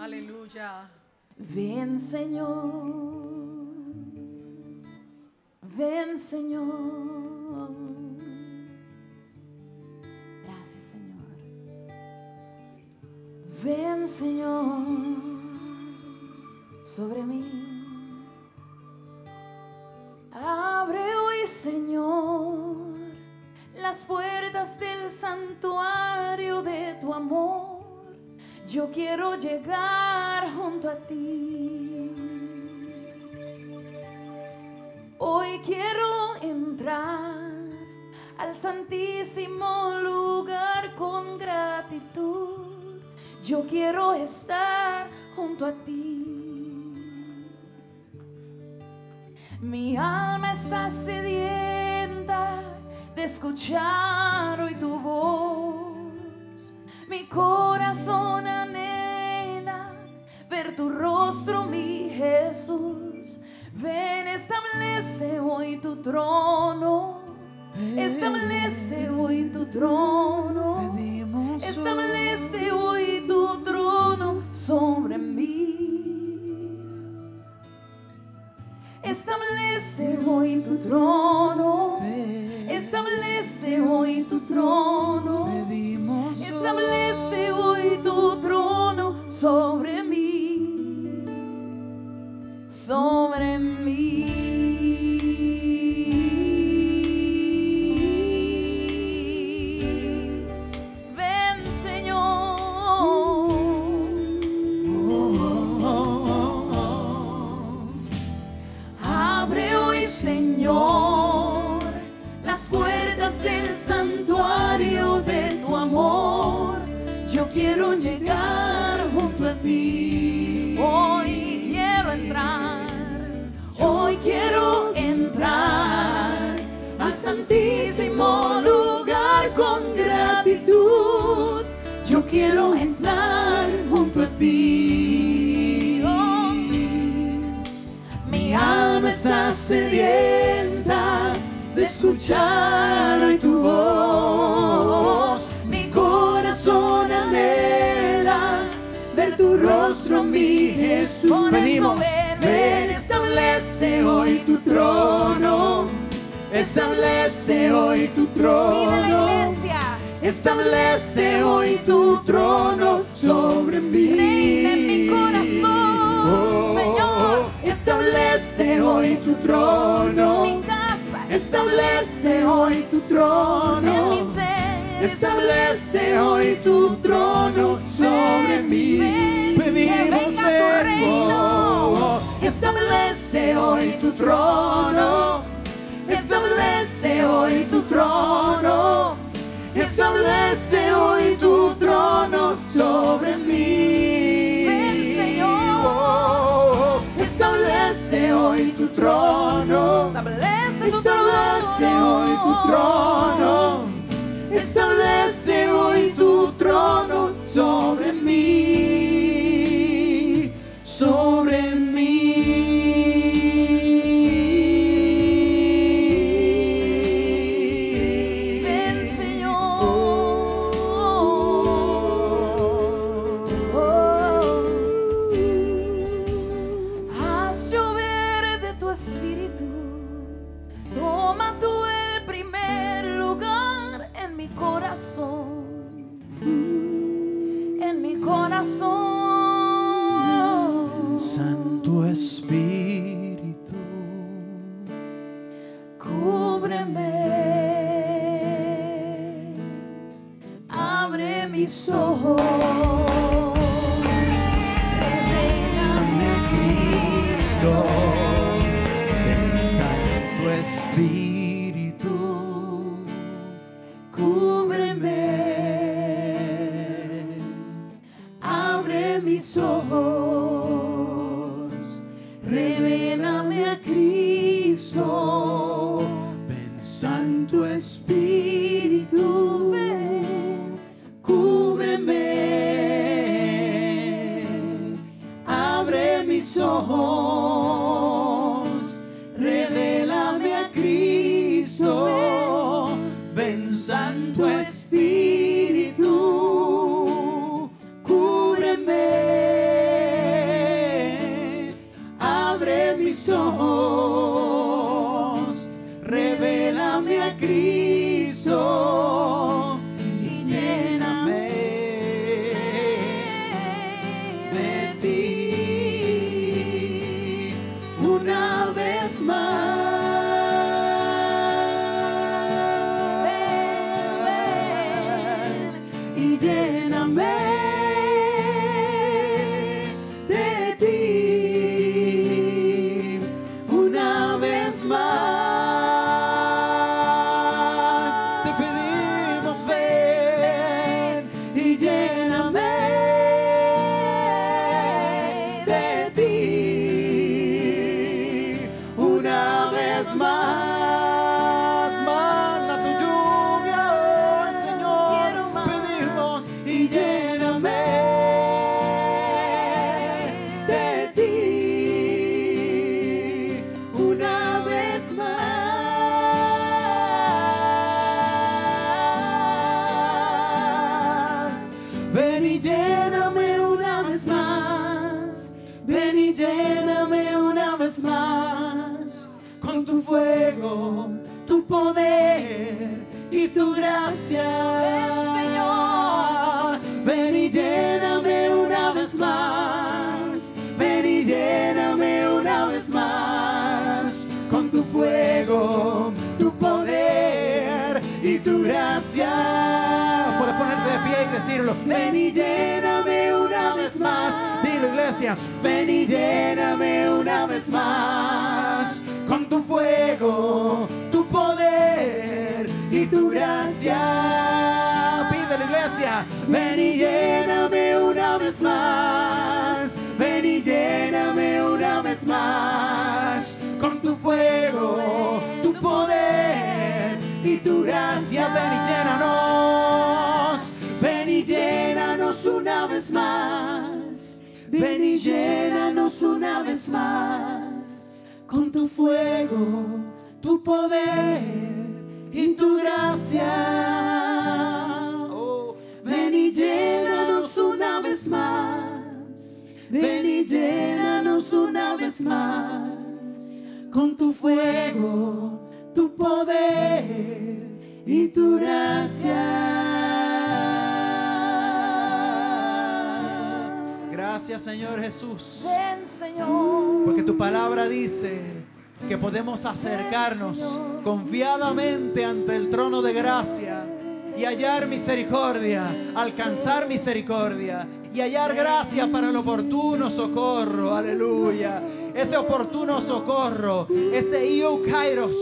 Aleluya. Ven, Señor. Ven, Señor. Gracias, Señor. Ven, Señor, sobre mí. Abre hoy, Señor, las puertas del santuario de tu amor yo quiero llegar junto a ti. Hoy quiero entrar al santísimo lugar con gratitud. Yo quiero estar junto a ti. Mi alma está sedienta de escuchar hoy tu voz mi corazón anhela ver tu rostro, mi Jesús. Ven, establece hoy tu trono. Establece hoy tu trono. Establece hoy tu trono sobre mí. Establece hoy tu trono. Establece hoy tu trono. Establece hoy tu trono sobre mí. Sobre mí. Hoy quiero entrar, hoy quiero entrar al santísimo lugar con gratitud. Yo quiero estar junto a ti. Mi alma está sedienta de escuchar hoy tu voz rostro, mi Jesús. Venimos. Ven, establece hoy tu trono. Establece hoy tu trono. la iglesia. Establece hoy tu trono sobre mí. en mi corazón, oh, Señor. Establece hoy tu trono. mi casa. Establece hoy tu trono. Establece hoy tu trono sobre mí reino. Establece hoy tu trono. Establece hoy tu trono. Establece hoy tu trono sobre mí. Ven, Señor. Establece hoy tu trono. establece hoy tu trono. Establece hoy tu trono sobre mí. so Yeah. ante el trono de gracia y hallar misericordia, alcanzar misericordia y hallar gracia para el oportuno socorro. Aleluya. Ese oportuno socorro, ese Io Kairos,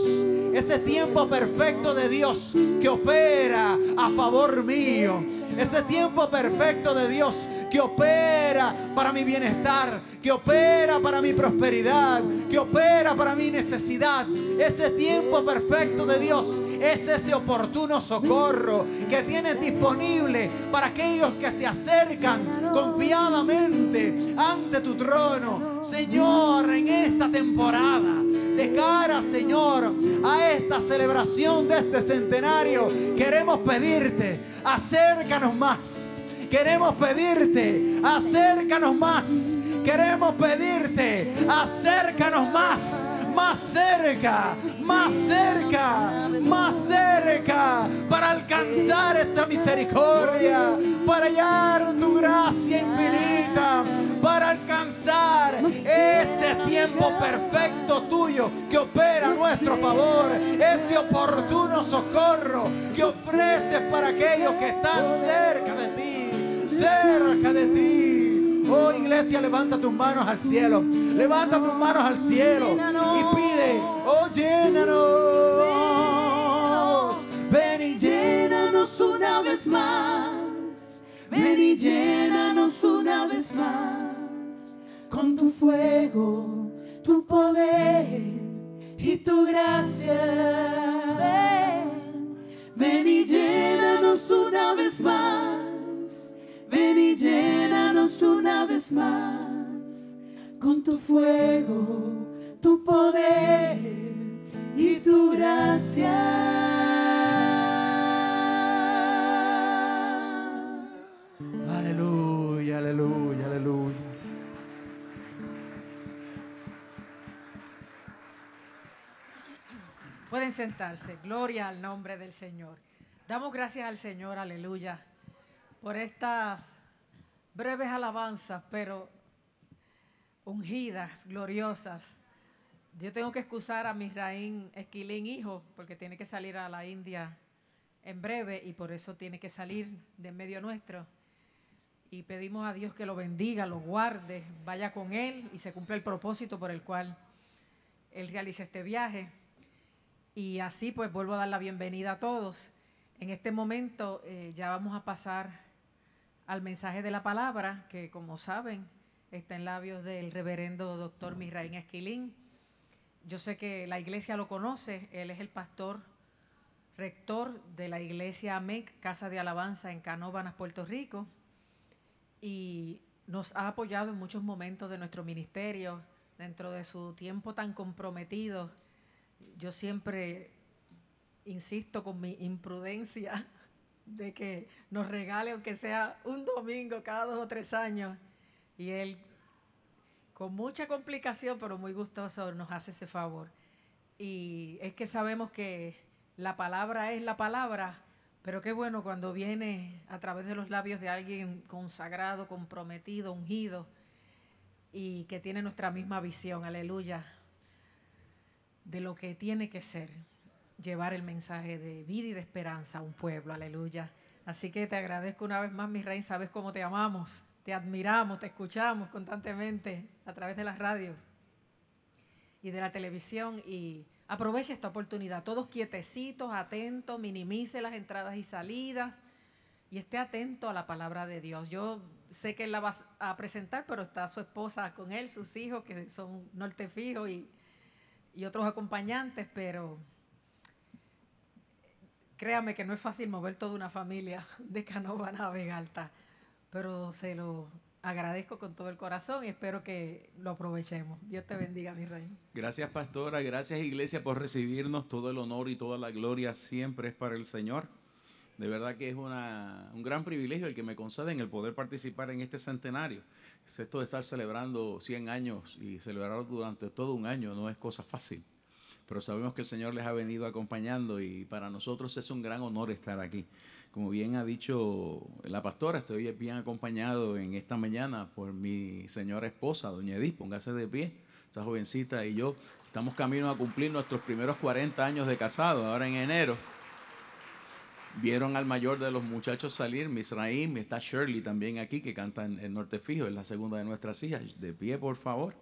ese tiempo perfecto de Dios que opera a favor mío, ese tiempo perfecto de Dios que opera para mi bienestar, que opera para mi prosperidad, que opera para mi necesidad. Ese tiempo perfecto de Dios es ese oportuno socorro que tienes disponible para aquellos que se acercan confiadamente ante tu trono. Señor, en esta temporada, de cara, Señor, a esta celebración de este centenario, queremos pedirte, acércanos más Queremos pedirte, acércanos más. Queremos pedirte, acércanos más, más cerca, más cerca, más cerca, para alcanzar esa misericordia, para hallar tu gracia infinita, para alcanzar ese tiempo perfecto tuyo que opera a nuestro favor, ese oportuno socorro que ofreces para aquellos que están cerca de ti cerca de ti. Oh iglesia, levanta tus manos al cielo. Levanta tus manos al cielo y pide, oh llénanos. Ven y llénanos una vez más. Ven y llénanos una vez más. Con tu fuego, tu poder y tu gracia. Ven, y llénanos una vez más. Ven y llénanos una vez más con tu fuego, tu poder y tu gracia. Aleluya, aleluya, aleluya. Pueden sentarse. Gloria al nombre del Señor. Damos gracias al Señor. Aleluya por estas breves alabanzas, pero ungidas, gloriosas. Yo tengo que excusar a raín Esquilín, hijo, porque tiene que salir a la India en breve y por eso tiene que salir de medio nuestro. Y pedimos a Dios que lo bendiga, lo guarde, vaya con él y se cumpla el propósito por el cual él realiza este viaje. Y así pues vuelvo a dar la bienvenida a todos. En este momento eh, ya vamos a pasar al mensaje de la palabra, que como saben está en labios del reverendo doctor Misraín Esquilín. Yo sé que la iglesia lo conoce, él es el pastor rector de la iglesia AMEC, Casa de Alabanza en Canóbanas, Puerto Rico, y nos ha apoyado en muchos momentos de nuestro ministerio, dentro de su tiempo tan comprometido. Yo siempre insisto con mi imprudencia de que nos regale, aunque sea un domingo cada dos o tres años. Y Él, con mucha complicación, pero muy gustoso, nos hace ese favor. Y es que sabemos que la palabra es la palabra, pero qué bueno cuando viene a través de los labios de alguien consagrado, comprometido, ungido y que tiene nuestra misma visión, aleluya, de lo que tiene que ser llevar el mensaje de vida y de esperanza a un pueblo. Aleluya. Así que te agradezco una vez más, mi rey. Sabes cómo te amamos, te admiramos, te escuchamos constantemente a través de las radios y de la televisión. Y aprovecha esta oportunidad. Todos quietecitos, atentos, minimice las entradas y salidas y esté atento a la palabra de Dios. Yo sé que él la va a presentar, pero está su esposa con él, sus hijos, que son nortefijos y otros acompañantes, pero Créame que no es fácil mover toda una familia de Canova a alta pero se lo agradezco con todo el corazón y espero que lo aprovechemos. Dios te bendiga, mi rey. Gracias, pastora. Gracias, iglesia, por recibirnos. Todo el honor y toda la gloria siempre es para el Señor. De verdad que es una, un gran privilegio el que me conceden el poder participar en este centenario. esto de estar celebrando 100 años y celebrar durante todo un año no es cosa fácil pero sabemos que el Señor les ha venido acompañando y para nosotros es un gran honor estar aquí. Como bien ha dicho la pastora, estoy bien acompañado en esta mañana por mi señora esposa, doña Edith, póngase de pie, esa jovencita y yo estamos camino a cumplir nuestros primeros 40 años de casado, ahora en enero. Vieron al mayor de los muchachos salir, Misraim, está Shirley también aquí, que canta en el Norte Fijo, es la segunda de nuestras hijas. De pie, por favor.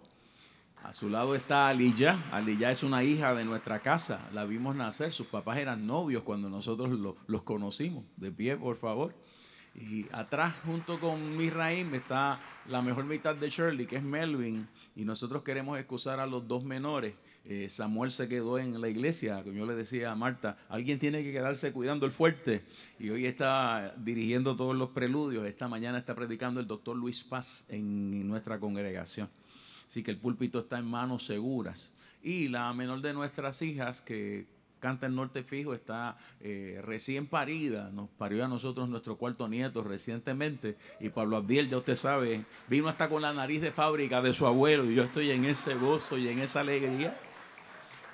A su lado está Aliyah. Aliyah es una hija de nuestra casa. La vimos nacer. Sus papás eran novios cuando nosotros los conocimos. De pie, por favor. Y atrás, junto con Misraim, está la mejor mitad de Shirley, que es Melvin. Y nosotros queremos excusar a los dos menores. Eh, Samuel se quedó en la iglesia, como yo le decía a Marta, alguien tiene que quedarse cuidando el fuerte. Y hoy está dirigiendo todos los preludios. Esta mañana está predicando el doctor Luis Paz en nuestra congregación. Así que el púlpito está en manos seguras. Y la menor de nuestras hijas, que canta el norte fijo, está eh, recién parida, nos parió a nosotros nuestro cuarto nieto recientemente, y Pablo Abdiel, ya usted sabe, vino hasta con la nariz de fábrica de su abuelo, y yo estoy en ese gozo y en esa alegría.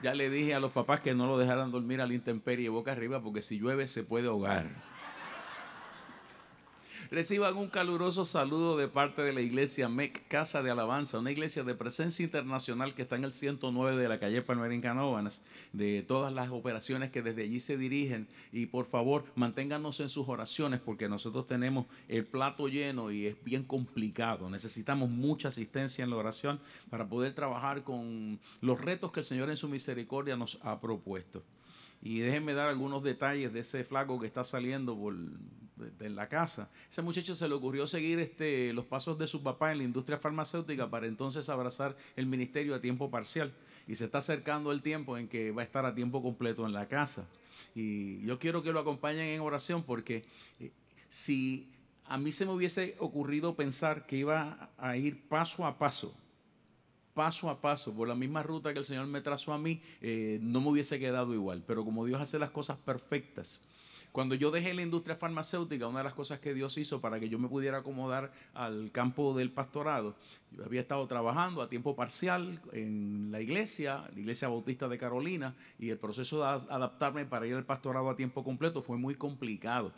Ya le dije a los papás que no lo dejaran dormir al intemperie boca arriba, porque si llueve se puede ahogar. Reciban un caluroso saludo de parte de la iglesia MEC Casa de Alabanza, una iglesia de presencia internacional que está en el 109 de la calle Palmera en de todas las operaciones que desde allí se dirigen. Y por favor, manténganos en sus oraciones porque nosotros tenemos el plato lleno y es bien complicado. Necesitamos mucha asistencia en la oración para poder trabajar con los retos que el Señor en su misericordia nos ha propuesto. Y déjenme dar algunos detalles de ese flaco que está saliendo de, la casa. Ese muchacho se le ocurrió seguir este, los pasos de su papá en la industria farmacéutica para entonces abrazar el ministerio a tiempo parcial. Y se está acercando el tiempo en que va a estar a tiempo completo en la casa. Y yo quiero que lo acompañen en oración porque eh, si a mí se me hubiese ocurrido pensar que iba a ir paso a paso paso a paso, por la misma ruta que el Señor me trazó a mí, eh, no me hubiese quedado igual. Pero como Dios hace las cosas perfectas, cuando yo dejé la industria farmacéutica, una de las cosas que Dios hizo para que yo me pudiera acomodar al campo del pastorado, yo había estado trabajando a tiempo parcial en la iglesia, la iglesia bautista de Carolina, y el proceso de adaptarme para ir al pastorado a tiempo completo fue muy complicado.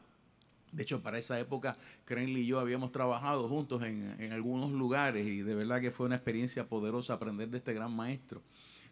De hecho, para esa época, Crenly y yo habíamos trabajado juntos en, algunos lugares y de verdad que fue una experiencia poderosa aprender de este gran maestro.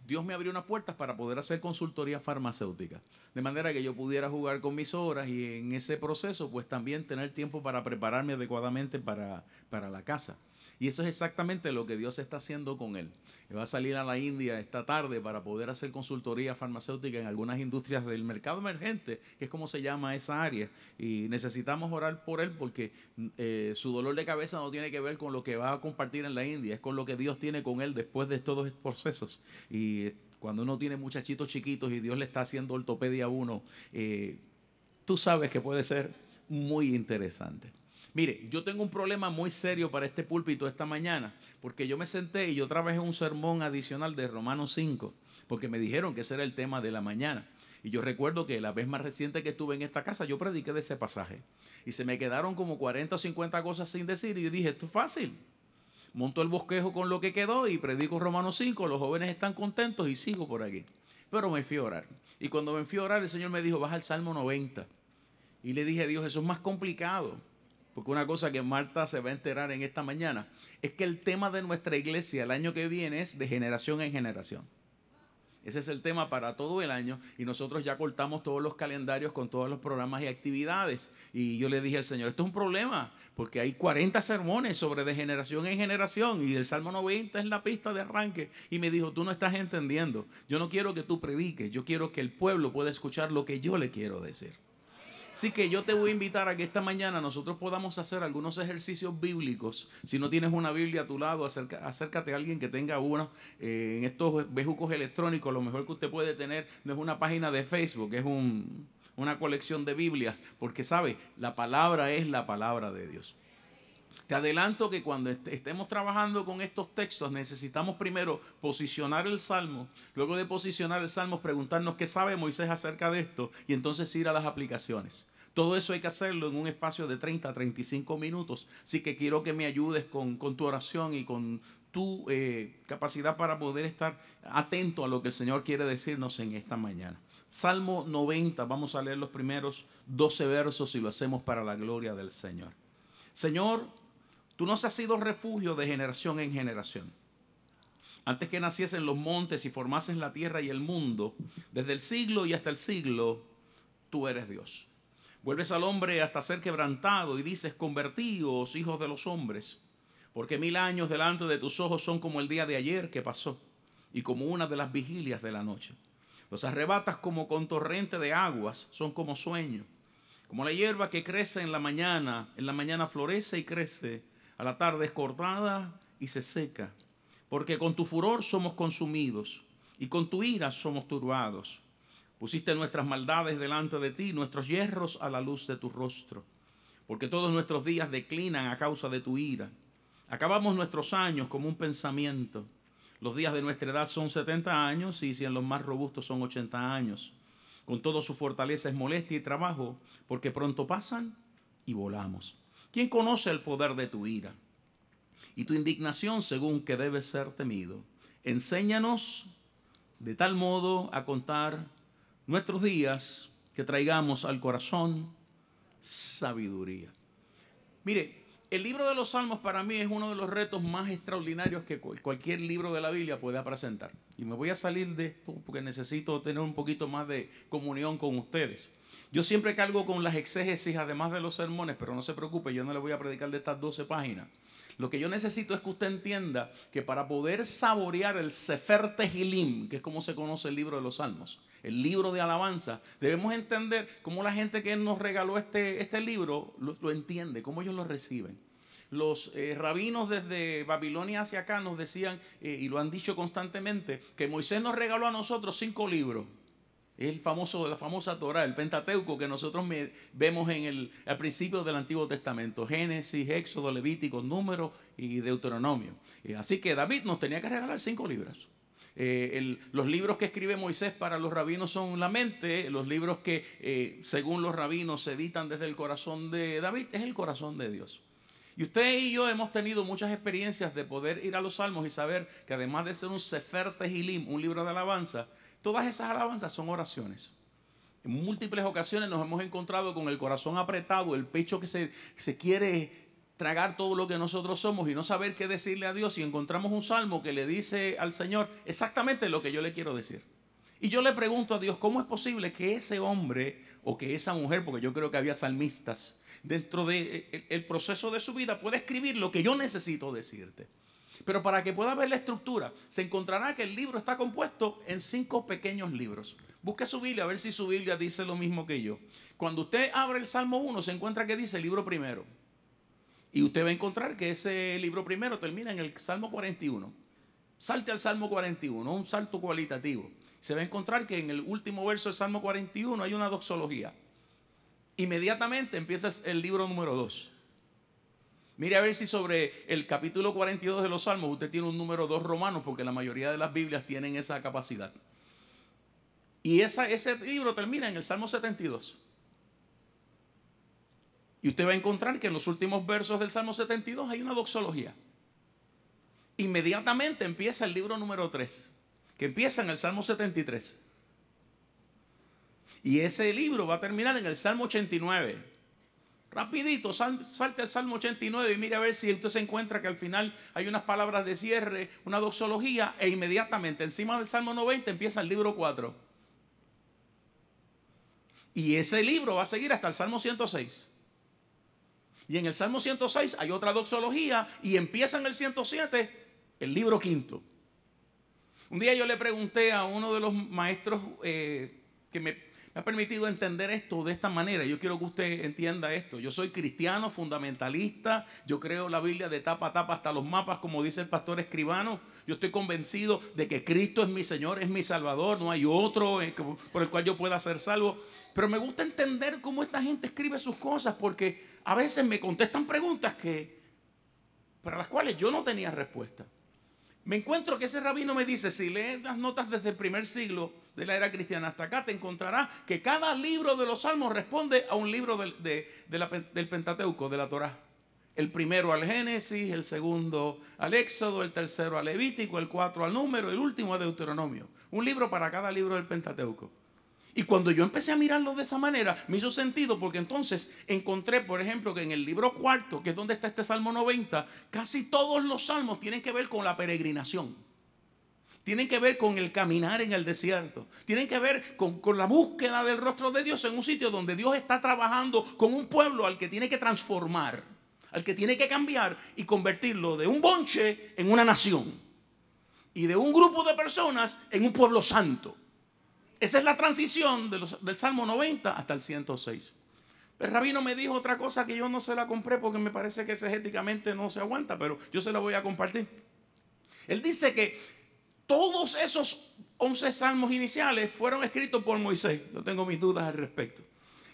Dios me abrió unas puertas para poder hacer consultoría farmacéutica, de manera que yo pudiera jugar con mis horas y en ese proceso pues también tener tiempo para prepararme adecuadamente para, para la casa. Y eso es exactamente lo que Dios está haciendo con él. va a salir a la India esta tarde para poder hacer consultoría farmacéutica en algunas industrias del mercado emergente, que es como se llama esa área. Y necesitamos orar por él porque eh, su dolor de cabeza no tiene que ver con lo que va a compartir en la India, es con lo que Dios tiene con él después de todos estos procesos. Y eh, cuando uno tiene muchachitos chiquitos y Dios le está haciendo ortopedia a uno, eh, tú sabes que puede ser muy interesante. Mire, yo tengo un problema muy serio para este púlpito esta mañana, porque yo me senté y yo trabajé un sermón adicional de Romanos 5, porque me dijeron que ese era el tema de la mañana. Y yo recuerdo que la vez más reciente que estuve en esta casa, yo prediqué de ese pasaje. Y se me quedaron como 40 o 50 cosas sin decir. Y yo dije, esto es fácil. Monto el bosquejo con lo que quedó y predico Romanos 5. Los jóvenes están contentos y sigo por aquí. Pero me fui a orar. Y cuando me fui a orar, el Señor me dijo, baja al Salmo 90. Y le dije, Dios, eso es más complicado porque una cosa que Marta se va a enterar en esta mañana, es que el tema de nuestra iglesia el año que viene es de generación en generación. Ese es el tema para todo el año y nosotros ya cortamos todos los calendarios con todos los programas y actividades. Y yo le dije al Señor, esto es un problema porque hay 40 sermones sobre de generación en generación y el Salmo 90 es la pista de arranque. Y me dijo, tú no estás entendiendo, yo no quiero que tú prediques, yo quiero que el pueblo pueda escuchar lo que yo le quiero decir. Así que yo te voy a invitar a que esta mañana nosotros podamos hacer algunos ejercicios bíblicos. Si no tienes una Biblia a tu lado, acércate a alguien que tenga una. Eh, en estos bejucos electrónicos, lo mejor que usted puede tener no es una página de Facebook, es un, una colección de Biblias, porque sabe, la palabra es la palabra de Dios. Te adelanto que cuando estemos trabajando con estos textos necesitamos primero posicionar el salmo, luego de posicionar el salmo preguntarnos qué sabe Moisés acerca de esto y entonces ir a las aplicaciones. Todo eso hay que hacerlo en un espacio de 30 a 35 minutos, así que quiero que me ayudes con, tu oración y con tu eh, capacidad para poder estar atento a lo que el Señor quiere decirnos en esta mañana. Salmo 90, vamos a leer los primeros 12 versos y lo hacemos para la gloria del Señor. Señor, Tú no has sido refugio de generación en generación. Antes que naciesen los montes y formases la tierra y el mundo, desde el siglo y hasta el siglo, tú eres Dios. Vuelves al hombre hasta ser quebrantado y dices, convertidos, hijos de los hombres, porque mil años delante de tus ojos son como el día de ayer que pasó y como una de las vigilias de la noche. Los arrebatas como con torrente de aguas, son como sueño, como la hierba que crece en la mañana, en la mañana florece y crece a la tarde es cortada y se seca, porque con tu furor somos consumidos y con tu ira somos turbados. Pusiste nuestras maldades delante de ti, nuestros hierros a la luz de tu rostro, porque todos nuestros días declinan a causa de tu ira. Acabamos nuestros años como un pensamiento. Los días de nuestra edad son 70 años y si en los más robustos son 80 años. Con todo su fortaleza es molestia y trabajo, porque pronto pasan y volamos. ¿Quién conoce el poder de tu ira? Y tu indignación según que debe ser temido. Enséñanos de tal modo a contar nuestros días que traigamos al corazón sabiduría. Mire, el libro de los Salmos para mí es uno de los retos más extraordinarios que cualquier libro de la Biblia pueda presentar. Y me voy a salir de esto porque necesito tener un poquito más de comunión con ustedes. Yo siempre cargo con las exégesis, además de los sermones, pero no se preocupe, yo no le voy a predicar de estas 12 páginas. Lo que yo necesito es que usted entienda que para poder saborear el Sefer Tehilim, que es como se conoce el libro de los Salmos, el libro de alabanza, debemos entender cómo la gente que nos regaló este, este libro lo, entiende, cómo ellos lo reciben. Los eh, rabinos desde Babilonia hacia acá nos decían, eh, y lo han dicho constantemente, que Moisés nos regaló a nosotros cinco libros. Es el famoso, la famosa Torah, el Pentateuco que nosotros vemos en el, al principio del Antiguo Testamento, Génesis, Éxodo, Levítico, Número y Deuteronomio. Eh, así que David nos tenía que regalar cinco libros. Eh, los libros que escribe Moisés para los rabinos son la mente, los libros que eh, según los rabinos se editan desde el corazón de David, es el corazón de Dios. Y usted y yo hemos tenido muchas experiencias de poder ir a los salmos y saber que además de ser un Sefer Tehilim, un libro de alabanza, Todas esas alabanzas son oraciones. En múltiples ocasiones nos hemos encontrado con el corazón apretado, el pecho que se, se quiere tragar todo lo que nosotros somos y no saber qué decirle a Dios. Y encontramos un salmo que le dice al Señor exactamente lo que yo le quiero decir. Y yo le pregunto a Dios, ¿cómo es posible que ese hombre o que esa mujer, porque yo creo que había salmistas, dentro del de eh, el proceso de su vida pueda escribir lo que yo necesito decirte? Pero para que pueda ver la estructura, se encontrará que el libro está compuesto en cinco pequeños libros. Busque su Biblia, a ver si su Biblia dice lo mismo que yo. Cuando usted abre el Salmo 1, se encuentra que dice el libro primero. Y usted va a encontrar que ese libro primero termina en el Salmo 41. Salte al Salmo 41, un salto cualitativo. Se va a encontrar que en el último verso del Salmo 41 hay una doxología. Inmediatamente empieza el libro número 2. Mire a ver si sobre el capítulo 42 de los Salmos usted tiene un número 2 romano, porque la mayoría de las Biblias tienen esa capacidad. Y ese libro termina en el Salmo 72. Y usted va a encontrar que en los últimos versos del Salmo 72 hay una doxología. Inmediatamente empieza el libro número 3, que empieza en el Salmo 73. Y ese libro va a terminar en el Salmo 89. Rapidito, salta salte al Salmo 89 y mire a ver si usted se encuentra que al final hay unas palabras de cierre, una doxología, e inmediatamente encima del Salmo 90 empieza el libro 4. Y ese libro va a seguir hasta el Salmo 106. Y en el Salmo 106 hay otra doxología y empieza en el 107 el libro quinto. Un día yo le pregunté a uno de los maestros eh, que me me ha permitido entender esto de esta manera. Yo quiero que usted entienda esto. Yo soy cristiano, fundamentalista. Yo creo la Biblia de tapa a tapa hasta los mapas, como dice el pastor escribano. Yo estoy convencido de que Cristo es mi Señor, es mi Salvador. No hay otro eh, por el cual yo pueda ser salvo. Pero me gusta entender cómo esta gente escribe sus cosas, porque a veces me contestan preguntas que, para las cuales yo no tenía respuesta. Me encuentro que ese rabino me dice, si lees las notas desde el primer siglo, de la era cristiana hasta acá, te encontrarás que cada libro de los salmos responde a un libro del, Pentateuco, de la Torá. El primero al Génesis, el segundo al Éxodo, el tercero al Levítico, el cuarto al Número, el último a Deuteronomio. Un libro para cada libro del Pentateuco. Y cuando yo empecé a mirarlo de esa manera, me hizo sentido porque entonces encontré, por ejemplo, que en el libro cuarto, que es donde está este Salmo 90, casi todos los salmos tienen que ver con la peregrinación tienen que ver con el caminar en el desierto, tienen que ver con, la búsqueda del rostro de Dios en un sitio donde Dios está trabajando con un pueblo al que tiene que transformar, al que tiene que cambiar y convertirlo de un bonche en una nación y de un grupo de personas en un pueblo santo. Esa es la transición del Salmo 90 hasta el 106. El rabino me dijo otra cosa que yo no se la compré porque me parece que éticamente no se aguanta, pero yo se la voy a compartir. Él dice que todos esos 11 salmos iniciales fueron escritos por Moisés, no tengo mis dudas al respecto.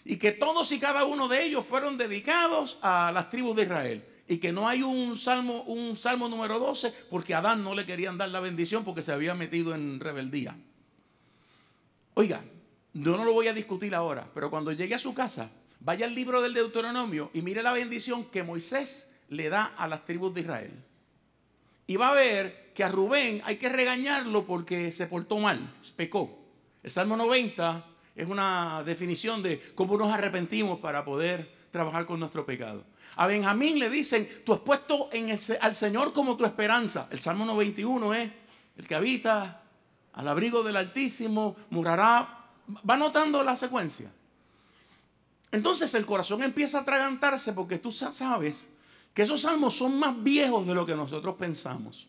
Y que todos y cada uno de ellos fueron dedicados a las tribus de Israel. Y que no hay un salmo, un salmo número 12, porque a Adán no le querían dar la bendición porque se había metido en rebeldía. Oiga, yo no lo voy a discutir ahora, pero cuando llegue a su casa, vaya al libro del Deuteronomio y mire la bendición que Moisés le da a las tribus de Israel. Y va a ver a Rubén hay que regañarlo porque se portó mal, pecó. El Salmo 90 es una definición de cómo nos arrepentimos para poder trabajar con nuestro pecado. A Benjamín le dicen, tú has puesto en el, al Señor como tu esperanza. El Salmo 91 es, el que habita al abrigo del Altísimo, murará. Va notando la secuencia. Entonces el corazón empieza a atragantarse porque tú sabes que esos salmos son más viejos de lo que nosotros pensamos.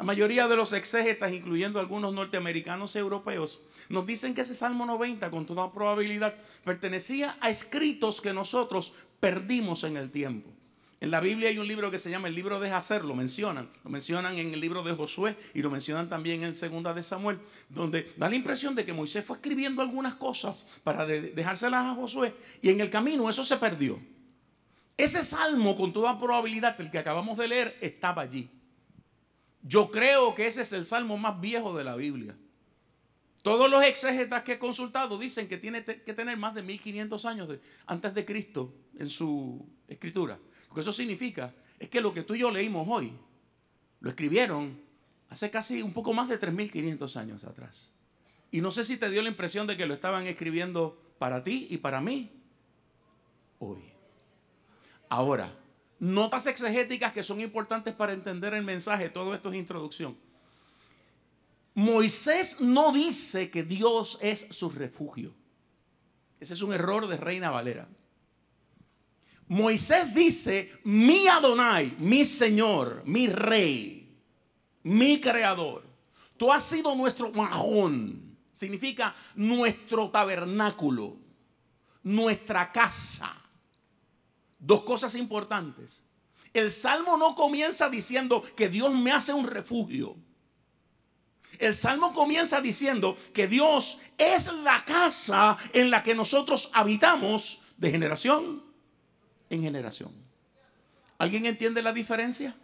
La mayoría de los exégetas, incluyendo algunos norteamericanos y europeos, nos dicen que ese Salmo 90, con toda probabilidad, pertenecía a escritos que nosotros perdimos en el tiempo. En la Biblia hay un libro que se llama el libro de Hacer, lo mencionan, lo mencionan en el libro de Josué y lo mencionan también en segunda de Samuel, donde da la impresión de que Moisés fue escribiendo algunas cosas para dejárselas a Josué y en el camino eso se perdió. Ese salmo, con toda probabilidad, el que acabamos de leer, estaba allí. Yo creo que ese es el salmo más viejo de la Biblia. Todos los exégetas que he consultado dicen que tiene que tener más de 1500 años antes de Cristo en su escritura. Lo que eso significa es que lo que tú y yo leímos hoy lo escribieron hace casi un poco más de 3500 años atrás. Y no sé si te dio la impresión de que lo estaban escribiendo para ti y para mí hoy. Ahora, notas exegéticas que son importantes para entender el mensaje. Todo esto es introducción. Moisés no dice que Dios es su refugio. Ese es un error de Reina Valera. Moisés dice, mi Adonai, mi Señor, mi Rey, mi Creador. Tú has sido nuestro majón. Significa nuestro tabernáculo, nuestra casa. Dos cosas importantes. El salmo no comienza diciendo que Dios me hace un refugio. El salmo comienza diciendo que Dios es la casa en la que nosotros habitamos de generación en generación. ¿Alguien entiende la diferencia?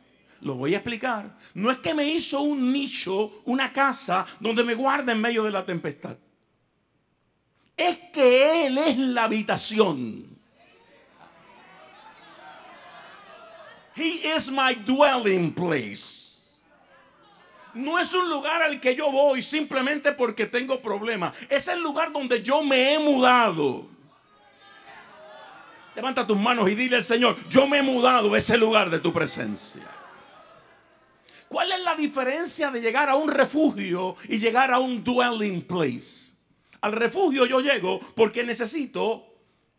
Lo voy a explicar. No es que me hizo un nicho, una casa donde me guarda en medio de la tempestad. Es que Él es la habitación He is my dwelling place. No es un lugar al que yo voy simplemente porque tengo problemas. Es el lugar donde yo me he mudado. Levanta tus manos y dile al Señor, yo me he mudado a ese lugar de tu presencia. ¿Cuál es la diferencia de llegar a un refugio y llegar a un dwelling place? Al refugio yo llego porque necesito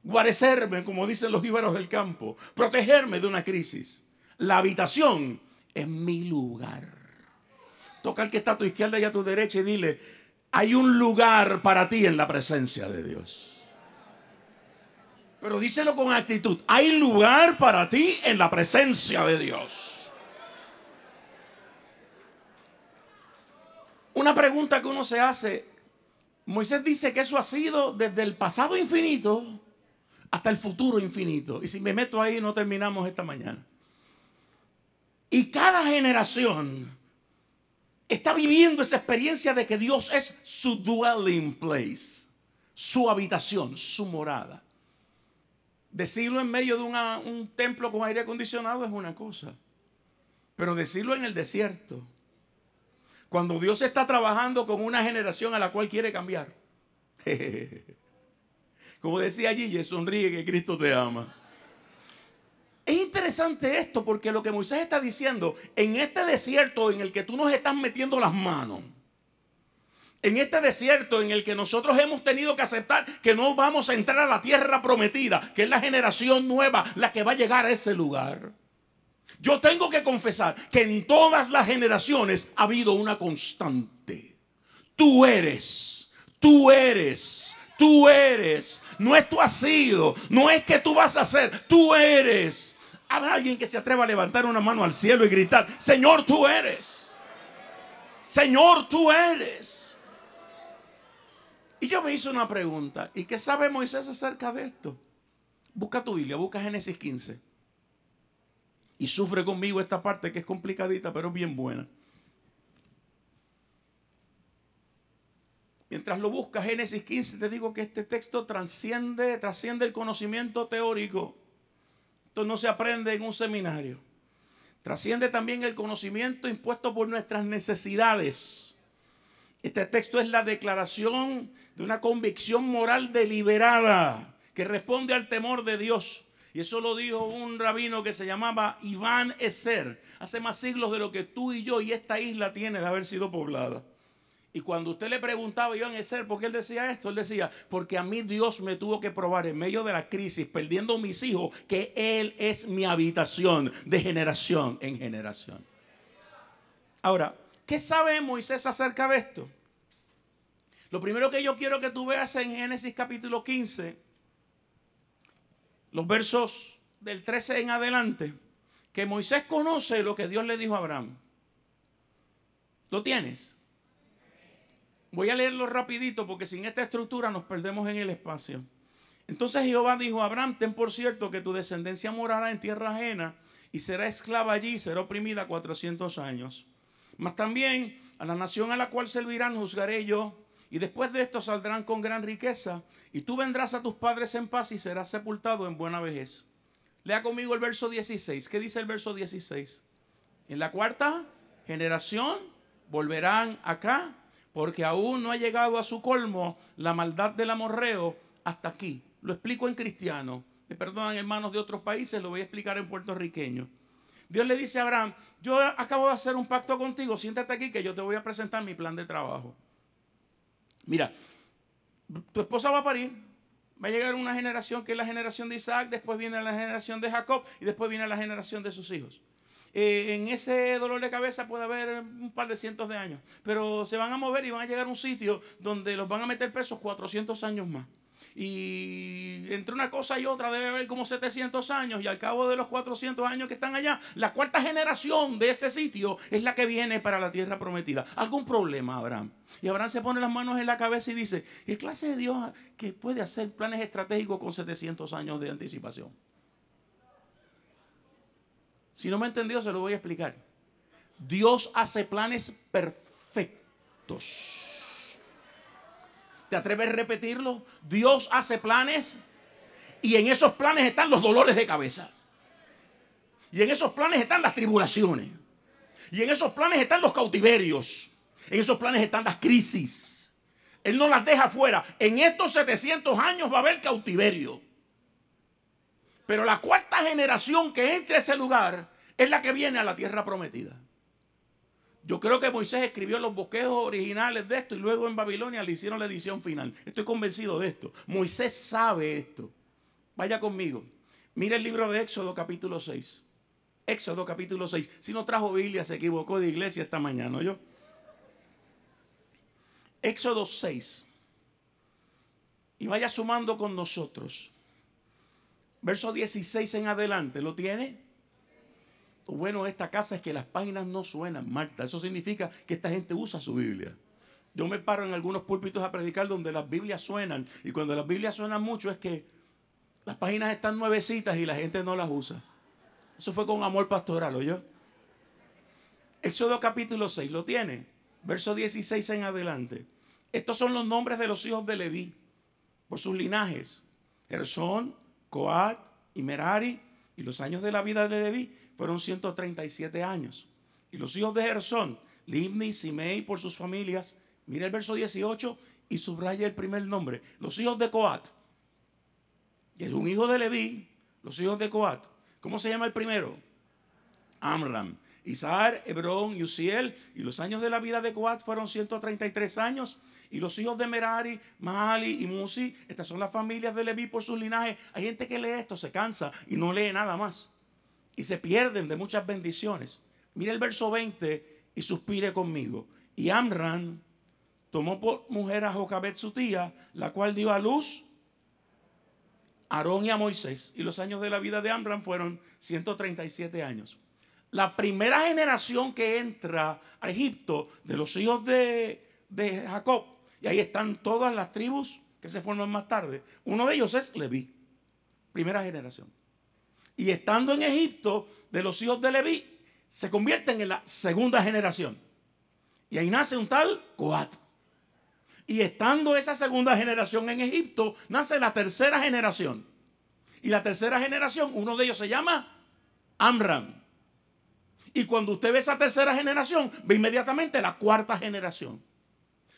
guarecerme, como dicen los íberos del campo, protegerme de una crisis. La habitación es mi lugar. Toca al que está a tu izquierda y a tu derecha y dile, hay un lugar para ti en la presencia de Dios. Pero díselo con actitud, hay lugar para ti en la presencia de Dios. Una pregunta que uno se hace, Moisés dice que eso ha sido desde el pasado infinito hasta el futuro infinito. Y si me meto ahí no terminamos esta mañana. Y cada generación está viviendo esa experiencia de que Dios es su dwelling place, su habitación, su morada. Decirlo en medio de un templo con aire acondicionado es una cosa, pero decirlo en el desierto, cuando Dios está trabajando con una generación a la cual quiere cambiar. Como decía allí, sonríe que Cristo te ama. Es interesante esto porque lo que Moisés está diciendo, en este desierto en el que tú nos estás metiendo las manos, en este desierto en el que nosotros hemos tenido que aceptar que no vamos a entrar a la tierra prometida, que es la generación nueva la que va a llegar a ese lugar. Yo tengo que confesar que en todas las generaciones ha habido una constante. Tú eres, tú eres, tú eres. No es tú has sido, no es que tú vas a ser, tú eres. Habrá alguien que se atreva a levantar una mano al cielo y gritar, Señor, tú eres. Señor, tú eres. Y yo me hice una pregunta, ¿y qué sabe Moisés acerca de esto? Busca tu Biblia, busca Génesis 15. Y sufre conmigo esta parte que es complicadita, pero bien buena. Mientras lo buscas, Génesis 15, te digo que este texto trasciende el conocimiento teórico no se aprende en un seminario. Trasciende también el conocimiento impuesto por nuestras necesidades. Este texto es la declaración de una convicción moral deliberada que responde al temor de Dios. Y eso lo dijo un rabino que se llamaba Iván Eser, hace más siglos de lo que tú y yo y esta isla tiene de haber sido poblada. Y cuando usted le preguntaba, yo en ser, ¿por qué él decía esto? Él decía, porque a mí Dios me tuvo que probar en medio de la crisis, perdiendo mis hijos, que Él es mi habitación de generación en generación. Ahora, ¿qué sabe Moisés acerca de esto? Lo primero que yo quiero que tú veas en Génesis capítulo 15, los versos del 13 en adelante, que Moisés conoce lo que Dios le dijo a Abraham. ¿Lo tienes? Voy a leerlo rapidito porque sin esta estructura nos perdemos en el espacio. Entonces Jehová dijo Abraham, ten por cierto que tu descendencia morará en tierra ajena y será esclava allí y será oprimida 400 años. Mas también a la nación a la cual servirán juzgaré yo y después de esto saldrán con gran riqueza y tú vendrás a tus padres en paz y serás sepultado en buena vejez. Lea conmigo el verso 16. ¿Qué dice el verso 16? En la cuarta generación volverán acá porque aún no ha llegado a su colmo la maldad del amorreo hasta aquí. Lo explico en cristiano. Me perdonan hermanos de otros países, lo voy a explicar en puertorriqueño. Dios le dice a Abraham, yo acabo de hacer un pacto contigo, siéntate aquí que yo te voy a presentar mi plan de trabajo. Mira, tu esposa va a parir, va a llegar una generación que es la generación de Isaac, después viene la generación de Jacob y después viene la generación de sus hijos. Eh, en ese dolor de cabeza puede haber un par de cientos de años, pero se van a mover y van a llegar a un sitio donde los van a meter pesos 400 años más. Y entre una cosa y otra debe haber como 700 años y al cabo de los 400 años que están allá, la cuarta generación de ese sitio es la que viene para la tierra prometida. ¿Algún problema, Abraham? Y Abraham se pone las manos en la cabeza y dice, ¿qué clase de Dios que puede hacer planes estratégicos con 700 años de anticipación? Si no me entendió, se lo voy a explicar. Dios hace planes perfectos. ¿Te atreves a repetirlo? Dios hace planes y en esos planes están los dolores de cabeza. Y en esos planes están las tribulaciones. Y en esos planes están los cautiverios. En esos planes están las crisis. Él no las deja fuera. En estos 700 años va a haber cautiverio. Pero la cuarta generación que entre a ese lugar es la que viene a la tierra prometida. Yo creo que Moisés escribió los bosquejos originales de esto y luego en Babilonia le hicieron la edición final. Estoy convencido de esto. Moisés sabe esto. Vaya conmigo. Mire el libro de Éxodo capítulo 6. Éxodo capítulo 6. Si no trajo Biblia, se equivocó de iglesia esta mañana, yo. Éxodo 6. Y vaya sumando con nosotros verso 16 en adelante, ¿lo tiene? bueno esta casa es que las páginas no suenan, Marta. Eso significa que esta gente usa su Biblia. Yo me paro en algunos púlpitos a predicar donde las Biblias suenan. Y cuando las Biblias suenan mucho es que las páginas están nuevecitas y la gente no las usa. Eso fue con amor pastoral, yo Éxodo capítulo 6, ¿lo tiene? Verso 16 en adelante. Estos son los nombres de los hijos de Leví, por sus linajes. Coat y Merari, y los años de la vida de Leví fueron 137 años. Y los hijos de Gersón, Libni, Simei, por sus familias, mira el verso 18 y subraya el primer nombre, los hijos de Coat. Y es un hijo de Leví, los hijos de Coat. ¿Cómo se llama el primero? Amram. Isar Hebrón y Uziel. Y los años de la vida de Coat fueron 133 años. Y los hijos de Merari, mali y Musi, estas son las familias de Leví por sus linajes. Hay gente que lee esto, se cansa y no lee nada más. Y se pierden de muchas bendiciones. Mire el verso 20 y suspire conmigo. Y Amran tomó por mujer a Jocabet su tía, la cual dio a luz a Aarón y a Moisés. Y los años de la vida de Amran fueron 137 años. La primera generación que entra a Egipto de los hijos de, de Jacob y ahí están todas las tribus que se forman más tarde. Uno de ellos es Leví, primera generación. Y estando en Egipto, de los hijos de Leví, se convierten en la segunda generación. Y ahí nace un tal Coat. Y estando esa segunda generación en Egipto, nace la tercera generación. Y la tercera generación, uno de ellos se llama Amram. Y cuando usted ve esa tercera generación, ve inmediatamente la cuarta generación.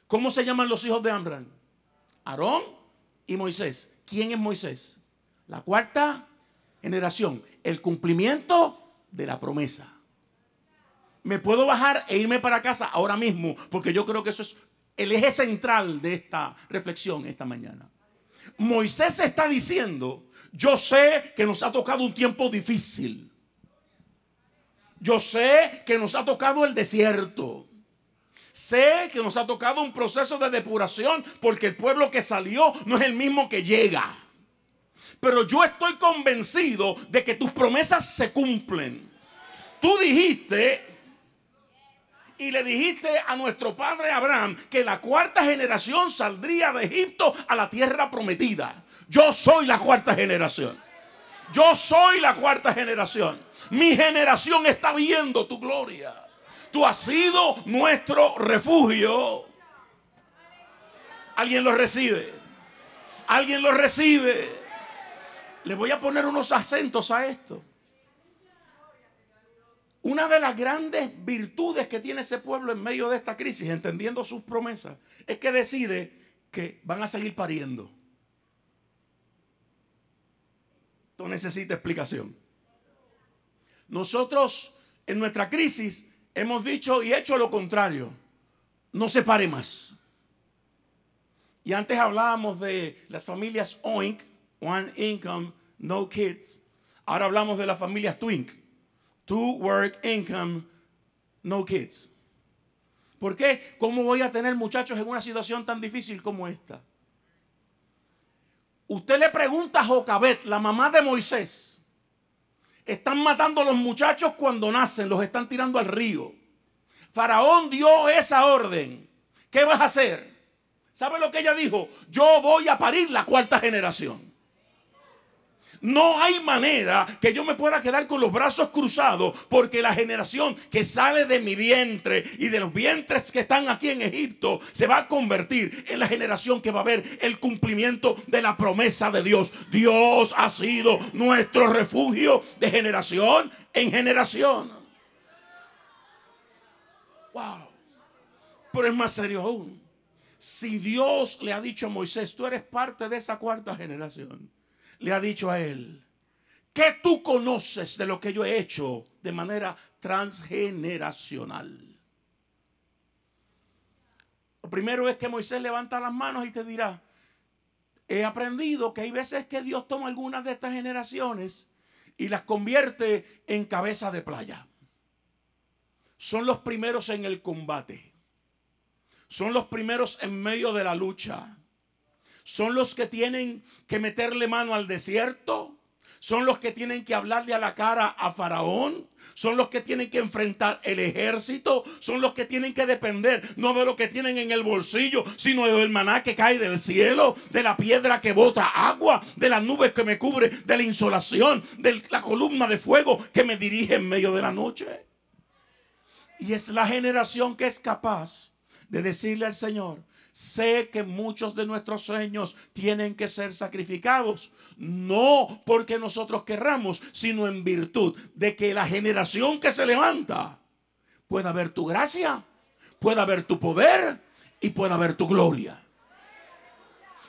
¿Cómo se llaman los hijos de Amram? Aarón y Moisés. ¿Quién es Moisés? La cuarta generación. El cumplimiento de la promesa. Me puedo bajar e irme para casa ahora mismo, porque yo creo que eso es el eje central de esta reflexión esta mañana. Moisés está diciendo, yo sé que nos ha tocado un tiempo difícil. Yo sé que nos ha tocado el desierto. Sé que nos ha tocado un proceso de depuración porque el pueblo que salió no es el mismo que llega. Pero yo estoy convencido de que tus promesas se cumplen. Tú dijiste y le dijiste a nuestro padre Abraham que la cuarta generación saldría de Egipto a la tierra prometida. Yo soy la cuarta generación. Yo soy la cuarta generación. Mi generación está viendo tu gloria. Tú has sido nuestro refugio. Alguien lo recibe. Alguien lo recibe. Le voy a poner unos acentos a esto. Una de las grandes virtudes que tiene ese pueblo en medio de esta crisis, entendiendo sus promesas, es que decide que van a seguir pariendo. Esto necesita explicación. Nosotros en nuestra crisis hemos dicho y hecho lo contrario. No se pare más. Y antes hablábamos de las familias Oink, One Income, No Kids. Ahora hablamos de las familias Twink, Two Work Income, No Kids. ¿Por qué? ¿Cómo voy a tener muchachos en una situación tan difícil como esta? Usted le pregunta a Jocabet, la mamá de Moisés, están matando a los muchachos cuando nacen, los están tirando al río. Faraón dio esa orden. ¿Qué vas a hacer? ¿Sabe lo que ella dijo? Yo voy a parir la cuarta generación. No hay manera que yo me pueda quedar con los brazos cruzados porque la generación que sale de mi vientre y de los vientres que están aquí en Egipto se va a convertir en la generación que va a ver el cumplimiento de la promesa de Dios. Dios ha sido nuestro refugio de generación en generación. Wow. Pero es más serio aún. Si Dios le ha dicho a Moisés, tú eres parte de esa cuarta generación le ha dicho a él, que tú conoces de lo que yo he hecho de manera transgeneracional? Lo primero es que Moisés levanta las manos y te dirá, he aprendido que hay veces que Dios toma algunas de estas generaciones y las convierte en cabeza de playa. Son los primeros en el combate. Son los primeros en medio de la lucha son los que tienen que meterle mano al desierto, son los que tienen que hablarle a la cara a Faraón, son los que tienen que enfrentar el ejército, son los que tienen que depender no de lo que tienen en el bolsillo, sino del maná que cae del cielo, de la piedra que bota agua, de las nubes que me cubre, de la insolación, de la columna de fuego que me dirige en medio de la noche. Y es la generación que es capaz de decirle al Señor, Sé que muchos de nuestros sueños tienen que ser sacrificados, no porque nosotros querramos, sino en virtud de que la generación que se levanta pueda ver tu gracia, pueda ver tu poder y pueda ver tu gloria.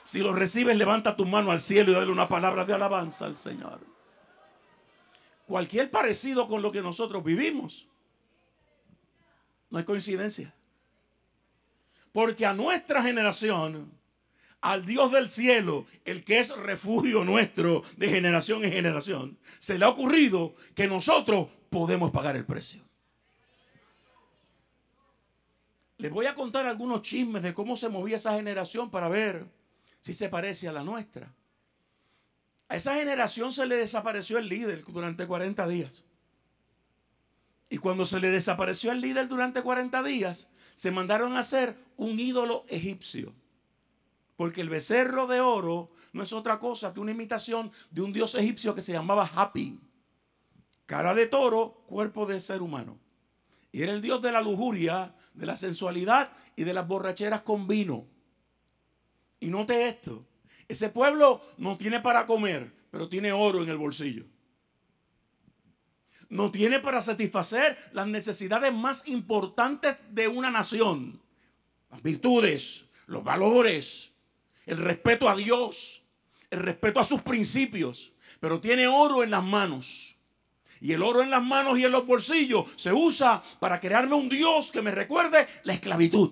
Si lo recibes, levanta tu mano al cielo y dale una palabra de alabanza al Señor. Cualquier parecido con lo que nosotros vivimos no hay coincidencia. Porque a nuestra generación, al Dios del cielo, el que es refugio nuestro de generación en generación, se le ha ocurrido que nosotros podemos pagar el precio. Les voy a contar algunos chismes de cómo se movía esa generación para ver si se parece a la nuestra. A esa generación se le desapareció el líder durante 40 días. Y cuando se le desapareció el líder durante 40 días, se mandaron a hacer un ídolo egipcio. Porque el becerro de oro no es otra cosa que una imitación de un dios egipcio que se llamaba Hapi. Cara de toro, cuerpo de ser humano. Y era el dios de la lujuria, de la sensualidad y de las borracheras con vino. Y note esto, ese pueblo no tiene para comer, pero tiene oro en el bolsillo no tiene para satisfacer las necesidades más importantes de una nación. Las virtudes, los valores, el respeto a Dios, el respeto a sus principios. Pero tiene oro en las manos. Y el oro en las manos y en los bolsillos se usa para crearme un Dios que me recuerde la esclavitud.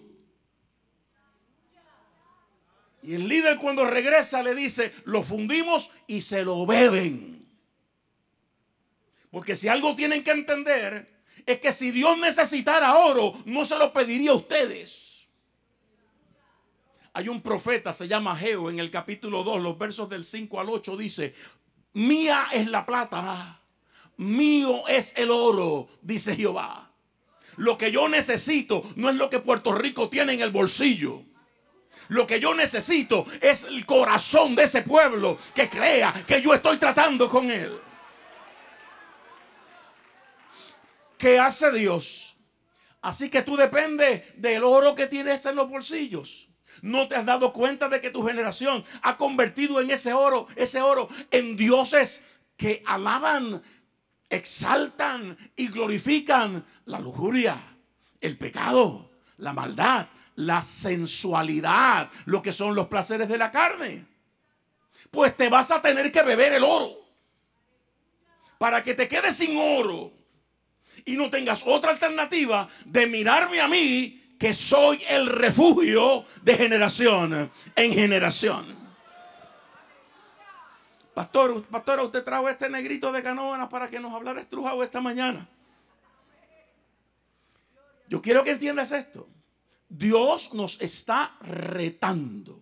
Y el líder cuando regresa le dice, lo fundimos y se lo beben. Porque si algo tienen que entender es que si Dios necesitara oro, no se lo pediría a ustedes. Hay un profeta, se llama Geo, en el capítulo 2, los versos del 5 al 8 dice, mía es la plata, mío es el oro, dice Jehová. Lo que yo necesito no es lo que Puerto Rico tiene en el bolsillo. Lo que yo necesito es el corazón de ese pueblo que crea que yo estoy tratando con él. que hace Dios. Así que tú dependes del oro que tienes en los bolsillos. No te has dado cuenta de que tu generación ha convertido en ese oro, ese oro, en dioses que alaban, exaltan y glorifican la lujuria, el pecado, la maldad, la sensualidad, lo que son los placeres de la carne. Pues te vas a tener que beber el oro. Para que te quedes sin oro y no tengas otra alternativa de mirarme a mí, que soy el refugio de generación en generación. Pastor, pastora, usted trajo este negrito de canoas para que nos hablara estrujado esta mañana. Yo quiero que entiendas esto. Dios nos está retando.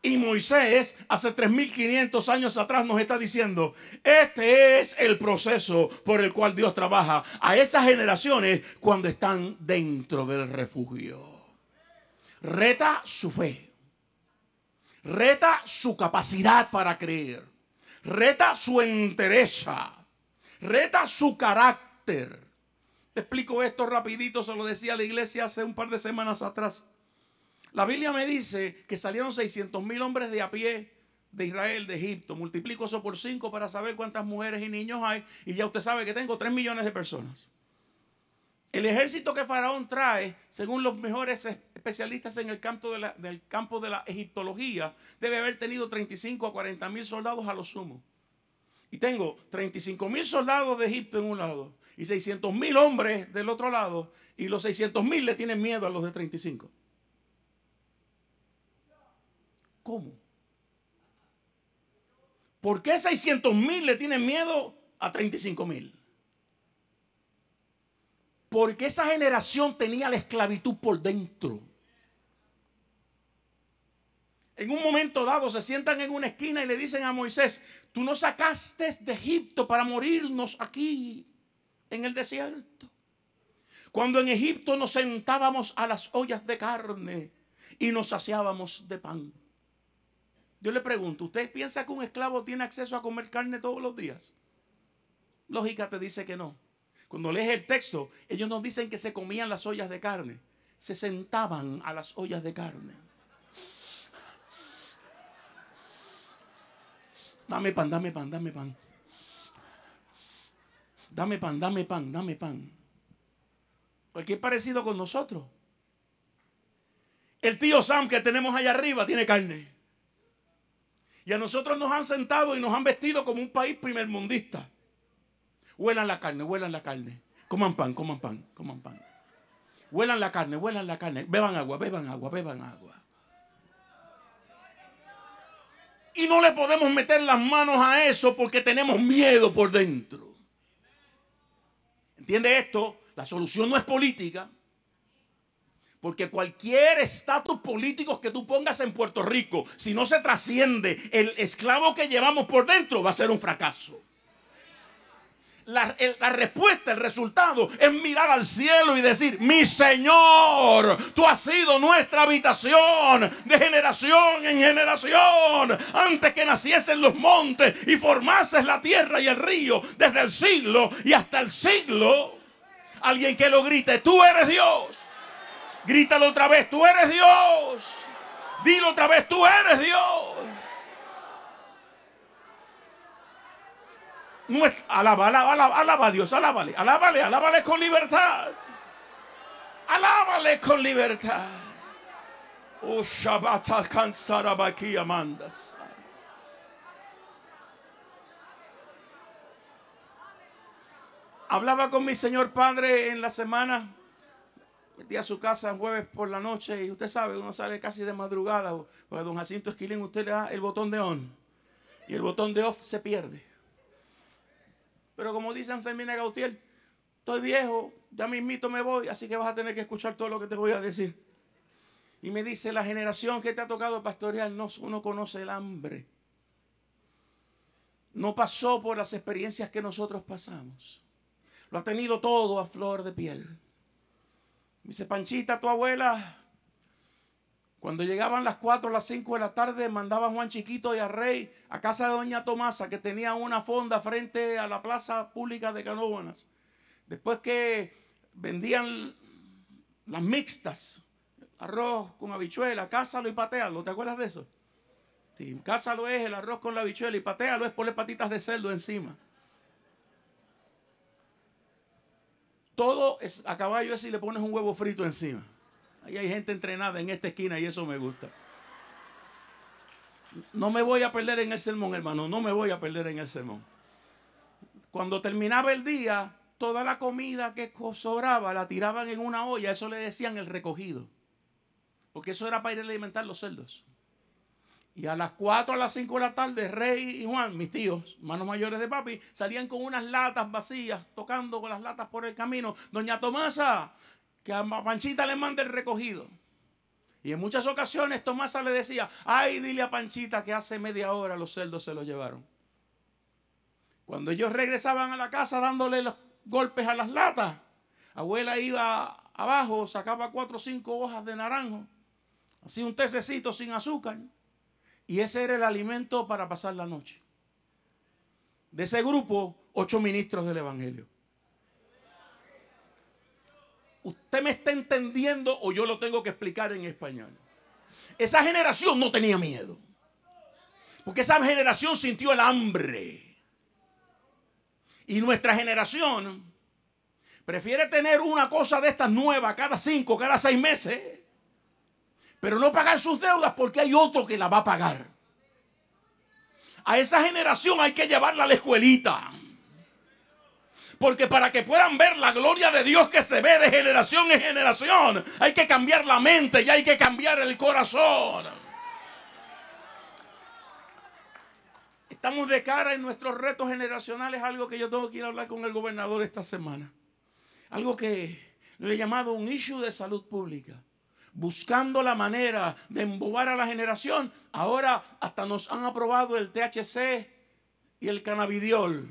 Y Moisés hace 3.500 años atrás nos está diciendo, este es el proceso por el cual Dios trabaja a esas generaciones cuando están dentro del refugio. Reta su fe. Reta su capacidad para creer. Reta su entereza. Reta su carácter. Te explico esto rapidito, se lo decía la iglesia hace un par de semanas atrás. La Biblia me dice que salieron 600 mil hombres de a pie de Israel, de Egipto. Multiplico eso por 5 para saber cuántas mujeres y niños hay. Y ya usted sabe que tengo 3 millones de personas. El ejército que Faraón trae, según los mejores especialistas en el campo de la, del campo de la egiptología, debe haber tenido 35 a 40 mil soldados a lo sumo. Y tengo 35 mil soldados de Egipto en un lado y 600 mil hombres del otro lado. Y los 600 mil le tienen miedo a los de 35. ¿Cómo? ¿Por qué 600 mil le tienen miedo a 35 mil? Porque esa generación tenía la esclavitud por dentro. En un momento dado se sientan en una esquina y le dicen a Moisés, tú nos sacaste de Egipto para morirnos aquí, en el desierto. Cuando en Egipto nos sentábamos a las ollas de carne y nos saciábamos de pan. Yo le pregunto, ¿usted piensa que un esclavo tiene acceso a comer carne todos los días? Lógica te dice que no. Cuando lees el texto, ellos nos dicen que se comían las ollas de carne. Se sentaban a las ollas de carne. Dame pan, dame pan, dame pan. Dame pan, dame pan, dame pan. es parecido con nosotros. El tío Sam que tenemos allá arriba tiene carne. Y a nosotros nos han sentado y nos han vestido como un país primermundista. Huelan la carne, huelan la carne. Coman pan, coman pan, coman pan. Huelan la carne, huelan la carne. Beban agua, beban agua, beban agua. Y no le podemos meter las manos a eso porque tenemos miedo por dentro. ¿Entiende esto? La solución no es política. Porque cualquier estatus político que tú pongas en Puerto Rico, si no se trasciende el esclavo que llevamos por dentro, va a ser un fracaso. La, respuesta, el resultado es mirar al cielo y decir, mi Señor, tú has sido nuestra habitación de generación en generación, antes que naciesen los montes y formases la tierra y el río, desde el siglo y hasta el siglo. Alguien que lo grite, tú eres Dios. Grítalo otra vez, tú eres Dios. Dilo otra vez, tú eres Dios. alaba, alaba, alaba, a Dios, alábale, alábale, alábale con libertad. Alábale con libertad. Oh, Hablaba con mi Señor Padre en la semana metía a su casa jueves por la noche y usted sabe, uno sale casi de madrugada. porque a don Jacinto Esquilín usted le da el botón de on y el botón de off se pierde. Pero como dice Anselmina Gautier, estoy viejo, ya mismito me voy, así que vas a tener que escuchar todo lo que te voy a decir. Y me dice, la generación que te ha tocado pastorear no, uno conoce el hambre. No pasó por las experiencias que nosotros pasamos. Lo ha tenido todo a flor de piel. Me dice, Panchita, tu abuela, cuando llegaban las 4 o las 5 de la tarde, mandaba Juan Chiquito y Arrey Rey a casa de doña Tomasa, que tenía una fonda frente a la plaza pública de Canóbanas. Después que vendían las mixtas, arroz con habichuela, cásalo y patealo, ¿te acuerdas de eso? Sí, cásalo es el arroz con la habichuela y patealo es poner patitas de cerdo encima. Todo es, a caballo es si le pones un huevo frito encima. Ahí hay gente entrenada en esta esquina y eso me gusta. No me voy a perder en el sermón, hermano. No me voy a perder en el sermón. Cuando terminaba el día, toda la comida que sobraba la tiraban en una olla. Eso le decían el recogido. Porque eso era para ir a alimentar los cerdos. Y a las 4, a las 5 de la tarde, Rey y Juan, mis tíos, manos mayores de papi, salían con unas latas vacías, tocando con las latas por el camino. Doña Tomasa, que a Panchita le manda el recogido. Y en muchas ocasiones Tomasa le decía, ay, dile a Panchita que hace media hora los cerdos se los llevaron. Cuando ellos regresaban a la casa dándole los golpes a las latas, abuela iba abajo, sacaba cuatro o cinco hojas de naranjo, hacía un tececito sin azúcar y ese era el alimento para pasar la noche. De ese grupo, ocho ministros del Evangelio. ¿Usted me está entendiendo o yo lo tengo que explicar en español? Esa generación no tenía miedo. Porque esa generación sintió el hambre. Y nuestra generación prefiere tener una cosa de estas nueva cada cinco, cada seis meses, pero no pagar sus deudas porque hay otro que la va a pagar. A esa generación hay que llevarla a la escuelita. Porque para que puedan ver la gloria de Dios que se ve de generación en generación, hay que cambiar la mente y hay que cambiar el corazón. Estamos de cara en nuestros retos generacionales, algo que yo tengo que ir a hablar con el gobernador esta semana. Algo que le he llamado un issue de salud pública buscando la manera de embobar a la generación, ahora hasta nos han aprobado el THC y el cannabidiol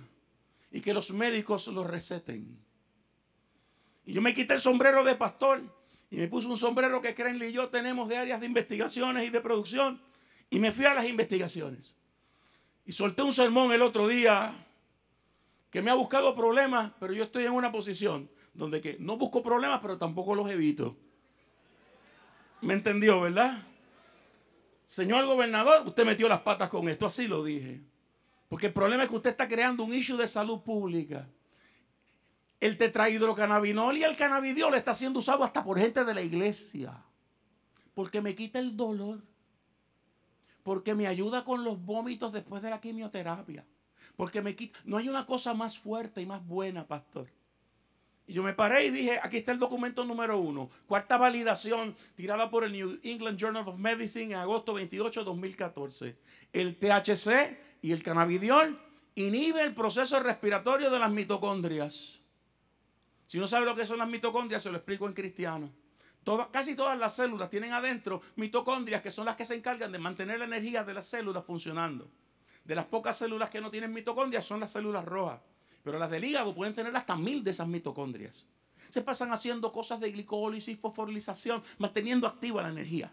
y que los médicos los receten. Y yo me quité el sombrero de pastor y me puse un sombrero que Crenly y yo tenemos de áreas de investigaciones y de producción y me fui a las investigaciones. Y solté un sermón el otro día que me ha buscado problemas, pero yo estoy en una posición donde que no busco problemas, pero tampoco los evito. ¿Me entendió, verdad? Señor gobernador, usted metió las patas con esto, así lo dije. Porque el problema es que usted está creando un issue de salud pública. El tetrahidrocannabinol y el cannabidiol está siendo usado hasta por gente de la iglesia. Porque me quita el dolor. Porque me ayuda con los vómitos después de la quimioterapia. Porque me quita. No hay una cosa más fuerte y más buena, pastor, y yo me paré y dije, aquí está el documento número uno, cuarta validación tirada por el New England Journal of Medicine en agosto 28 2014. El THC y el cannabidiol inhibe el proceso respiratorio de las mitocondrias. Si no sabe lo que son las mitocondrias, se lo explico en cristiano. casi todas las células tienen adentro mitocondrias que son las que se encargan de mantener la energía de las células funcionando. De las pocas células que no tienen mitocondrias son las células rojas. Pero las del hígado pueden tener hasta mil de esas mitocondrias. Se pasan haciendo cosas de glicólisis, fosforilización, manteniendo activa la energía.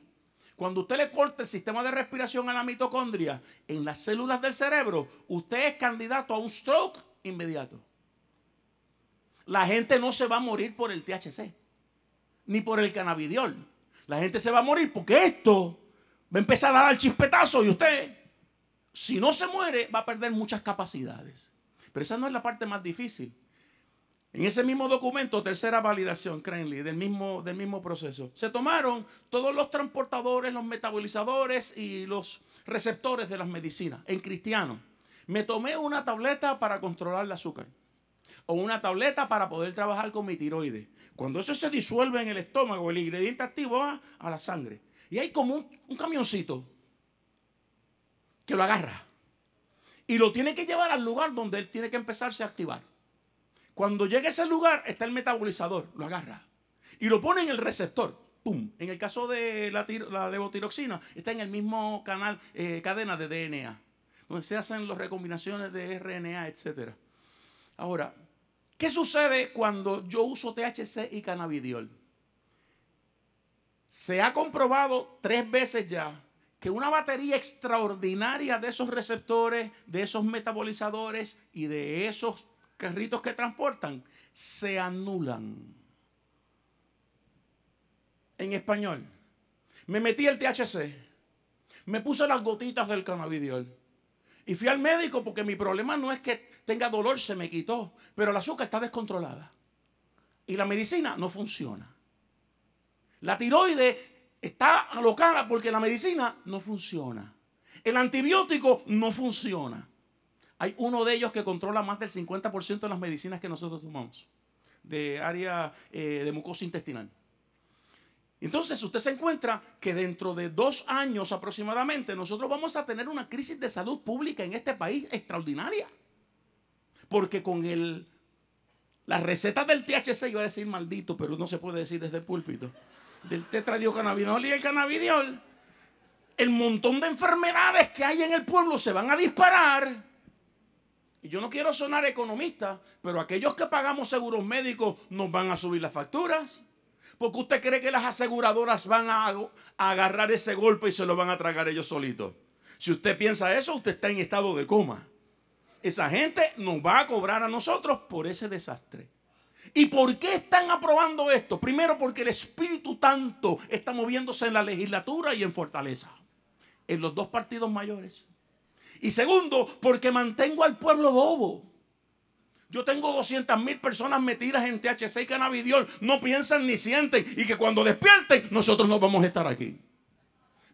Cuando usted le corta el sistema de respiración a la mitocondria en las células del cerebro, usted es candidato a un stroke inmediato. La gente no se va a morir por el THC, ni por el cannabidiol. La gente se va a morir porque esto va a empezar a dar chispetazo y usted, si no se muere, va a perder muchas capacidades. Pero esa no es la parte más difícil. En ese mismo documento, tercera validación, Cranley, del mismo, del mismo proceso, se tomaron todos los transportadores, los metabolizadores y los receptores de las medicinas en cristiano. Me tomé una tableta para controlar el azúcar o una tableta para poder trabajar con mi tiroides. Cuando eso se disuelve en el estómago, el ingrediente activo va a la sangre. Y hay como un camioncito que lo agarra y lo tiene que llevar al lugar donde él tiene que empezarse a activar. Cuando llega a ese lugar, está el metabolizador, lo agarra y lo pone en el receptor. ¡Pum! En el caso de la, la levotiroxina, está en el mismo canal, eh, cadena de DNA, donde se hacen las recombinaciones de RNA, etc. Ahora, ¿qué sucede cuando yo uso THC y cannabidiol? Se ha comprobado tres veces ya que una batería extraordinaria de esos receptores, de esos metabolizadores y de esos carritos que transportan se anulan. En español. Me metí el THC. Me puse las gotitas del cannabidiol. Y fui al médico porque mi problema no es que tenga dolor, se me quitó. Pero el azúcar está descontrolada. Y la medicina no funciona. La tiroide está alocada porque la medicina no funciona. El antibiótico no funciona. Hay uno de ellos que controla más del 50% de las medicinas que nosotros tomamos, de área eh, de mucosa intestinal. Entonces usted se encuentra que dentro de dos años aproximadamente nosotros vamos a tener una crisis de salud pública en este país extraordinaria. Porque con el, las recetas del THC, iba a decir maldito, pero no se puede decir desde el púlpito del tetradiocannabinol y el cannabidiol, el montón de enfermedades que hay en el pueblo se van a disparar. Y yo no quiero sonar economista, pero aquellos que pagamos seguros médicos nos van a subir las facturas. Porque usted cree que las aseguradoras van a, agarrar ese golpe y se lo van a tragar ellos solitos. Si usted piensa eso, usted está en estado de coma. Esa gente nos va a cobrar a nosotros por ese desastre. ¿Y por qué están aprobando esto? Primero porque el Espíritu tanto está moviéndose en la legislatura y en Fortaleza, en los dos partidos mayores. Y segundo, porque mantengo al pueblo bobo. Yo tengo 200 mil personas metidas en THC y cannabidiol. No piensan ni sienten. Y que cuando despierten, nosotros no vamos a estar aquí.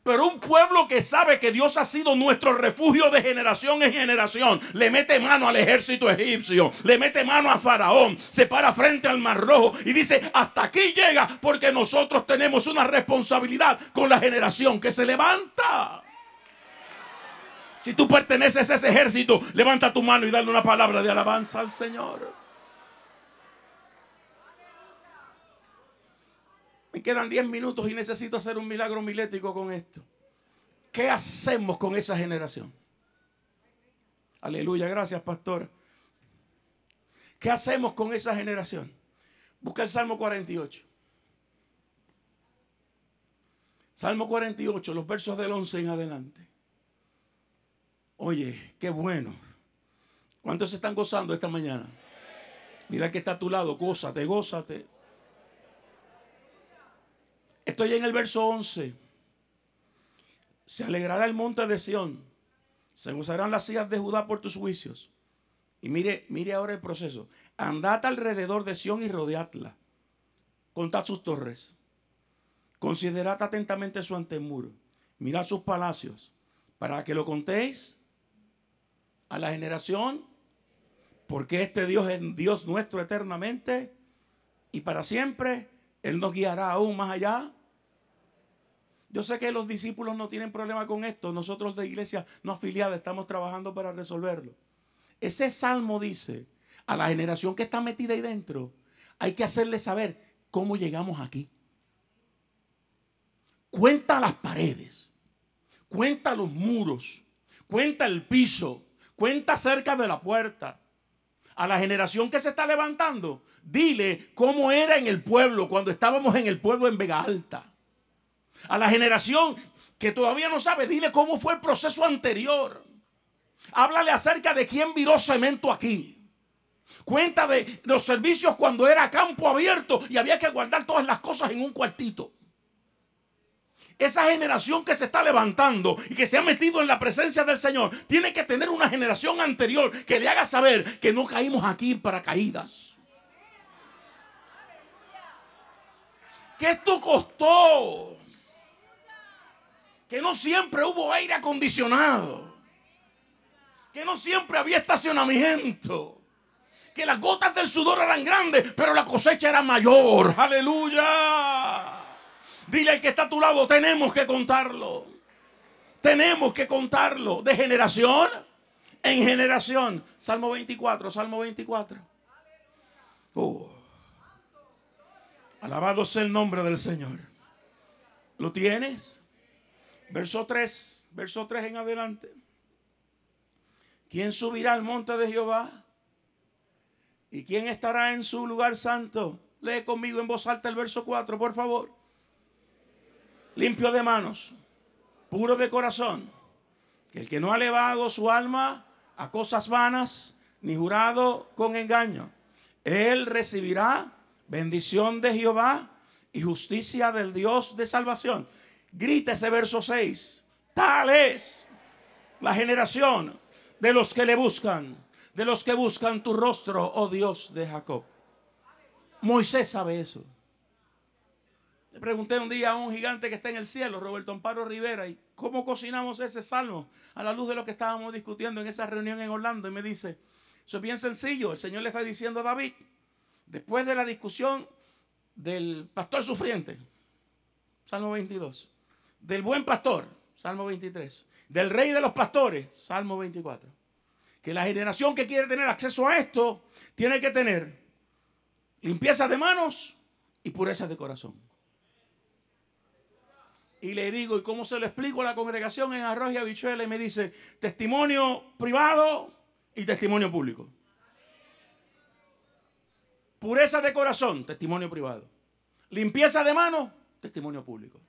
Pero un pueblo que sabe que Dios ha sido nuestro refugio de generación en generación, le mete mano al ejército egipcio, le mete mano a Faraón, se para frente al Mar Rojo y dice, hasta aquí llega porque nosotros tenemos una responsabilidad con la generación que se levanta. Si tú perteneces a ese ejército, levanta tu mano y dale una palabra de alabanza al Señor. Me quedan 10 minutos y necesito hacer un milagro milético con esto. ¿Qué hacemos con esa generación? Aleluya, gracias pastor. ¿Qué hacemos con esa generación? Busca el Salmo 48. Salmo 48, los versos del 11 en adelante. Oye, qué bueno. ¿Cuántos se están gozando esta mañana? Mira que está a tu lado, gózate, gózate. Estoy en el verso 11. Se alegrará el monte de Sión. Se gozarán las sillas de Judá por tus juicios. Y mire, mire ahora el proceso. Andad alrededor de Sión y rodeadla. Contad sus torres. Considerad atentamente su antemuro. Mirad sus palacios. Para que lo contéis a la generación. Porque este Dios es Dios nuestro eternamente. Y para siempre. Él nos guiará aún más allá yo sé que los discípulos no tienen problema con esto. Nosotros de iglesia no afiliada estamos trabajando para resolverlo. Ese salmo dice a la generación que está metida ahí dentro, hay que hacerle saber cómo llegamos aquí. Cuenta las paredes, cuenta los muros, cuenta el piso, cuenta cerca de la puerta. A la generación que se está levantando, dile cómo era en el pueblo cuando estábamos en el pueblo en Vega Alta. A la generación que todavía no sabe, dile cómo fue el proceso anterior. Háblale acerca de quién viró cemento aquí. Cuenta de, los servicios cuando era campo abierto y había que guardar todas las cosas en un cuartito. Esa generación que se está levantando y que se ha metido en la presencia del Señor, tiene que tener una generación anterior que le haga saber que no caímos aquí para caídas. ¿Qué esto costó? que no siempre hubo aire acondicionado, que no siempre había estacionamiento que las gotas del sudor eran grandes, pero la cosecha era mayor. Aleluya. Dile al que está a tu lado, tenemos que contarlo. Tenemos que contarlo de generación en generación. Salmo 24, Salmo 24. Alabado sea el nombre del Señor. ¿Lo tienes? Verso 3, verso 3 en adelante. ¿Quién subirá al monte de Jehová? ¿Y quién estará en su lugar santo? Lee conmigo en voz alta el verso 4, por favor. Limpio de manos, puro de corazón. El que no ha elevado su alma a cosas vanas, ni jurado con engaño. Él recibirá bendición de Jehová y justicia del Dios de salvación. Grita ese verso 6. Tal es la generación de los que le buscan, de los que buscan tu rostro, oh Dios de Jacob. Moisés sabe eso. Le pregunté un día a un gigante que está en el cielo, Roberto Amparo Rivera, y cómo cocinamos ese salmo a la luz de lo que estábamos discutiendo en esa reunión en Orlando. Y me dice, eso es bien sencillo, el Señor le está diciendo a David, después de la discusión del pastor sufriente, Salmo 22 del buen pastor, Salmo 23, del rey de los pastores, Salmo 24. Que la generación que quiere tener acceso a esto tiene que tener limpieza de manos y pureza de corazón. Y le digo, ¿y cómo se lo explico a la congregación en Arroz y Habichuela? Y me dice, testimonio privado y testimonio público. Pureza de corazón, testimonio privado. Limpieza de manos, testimonio público.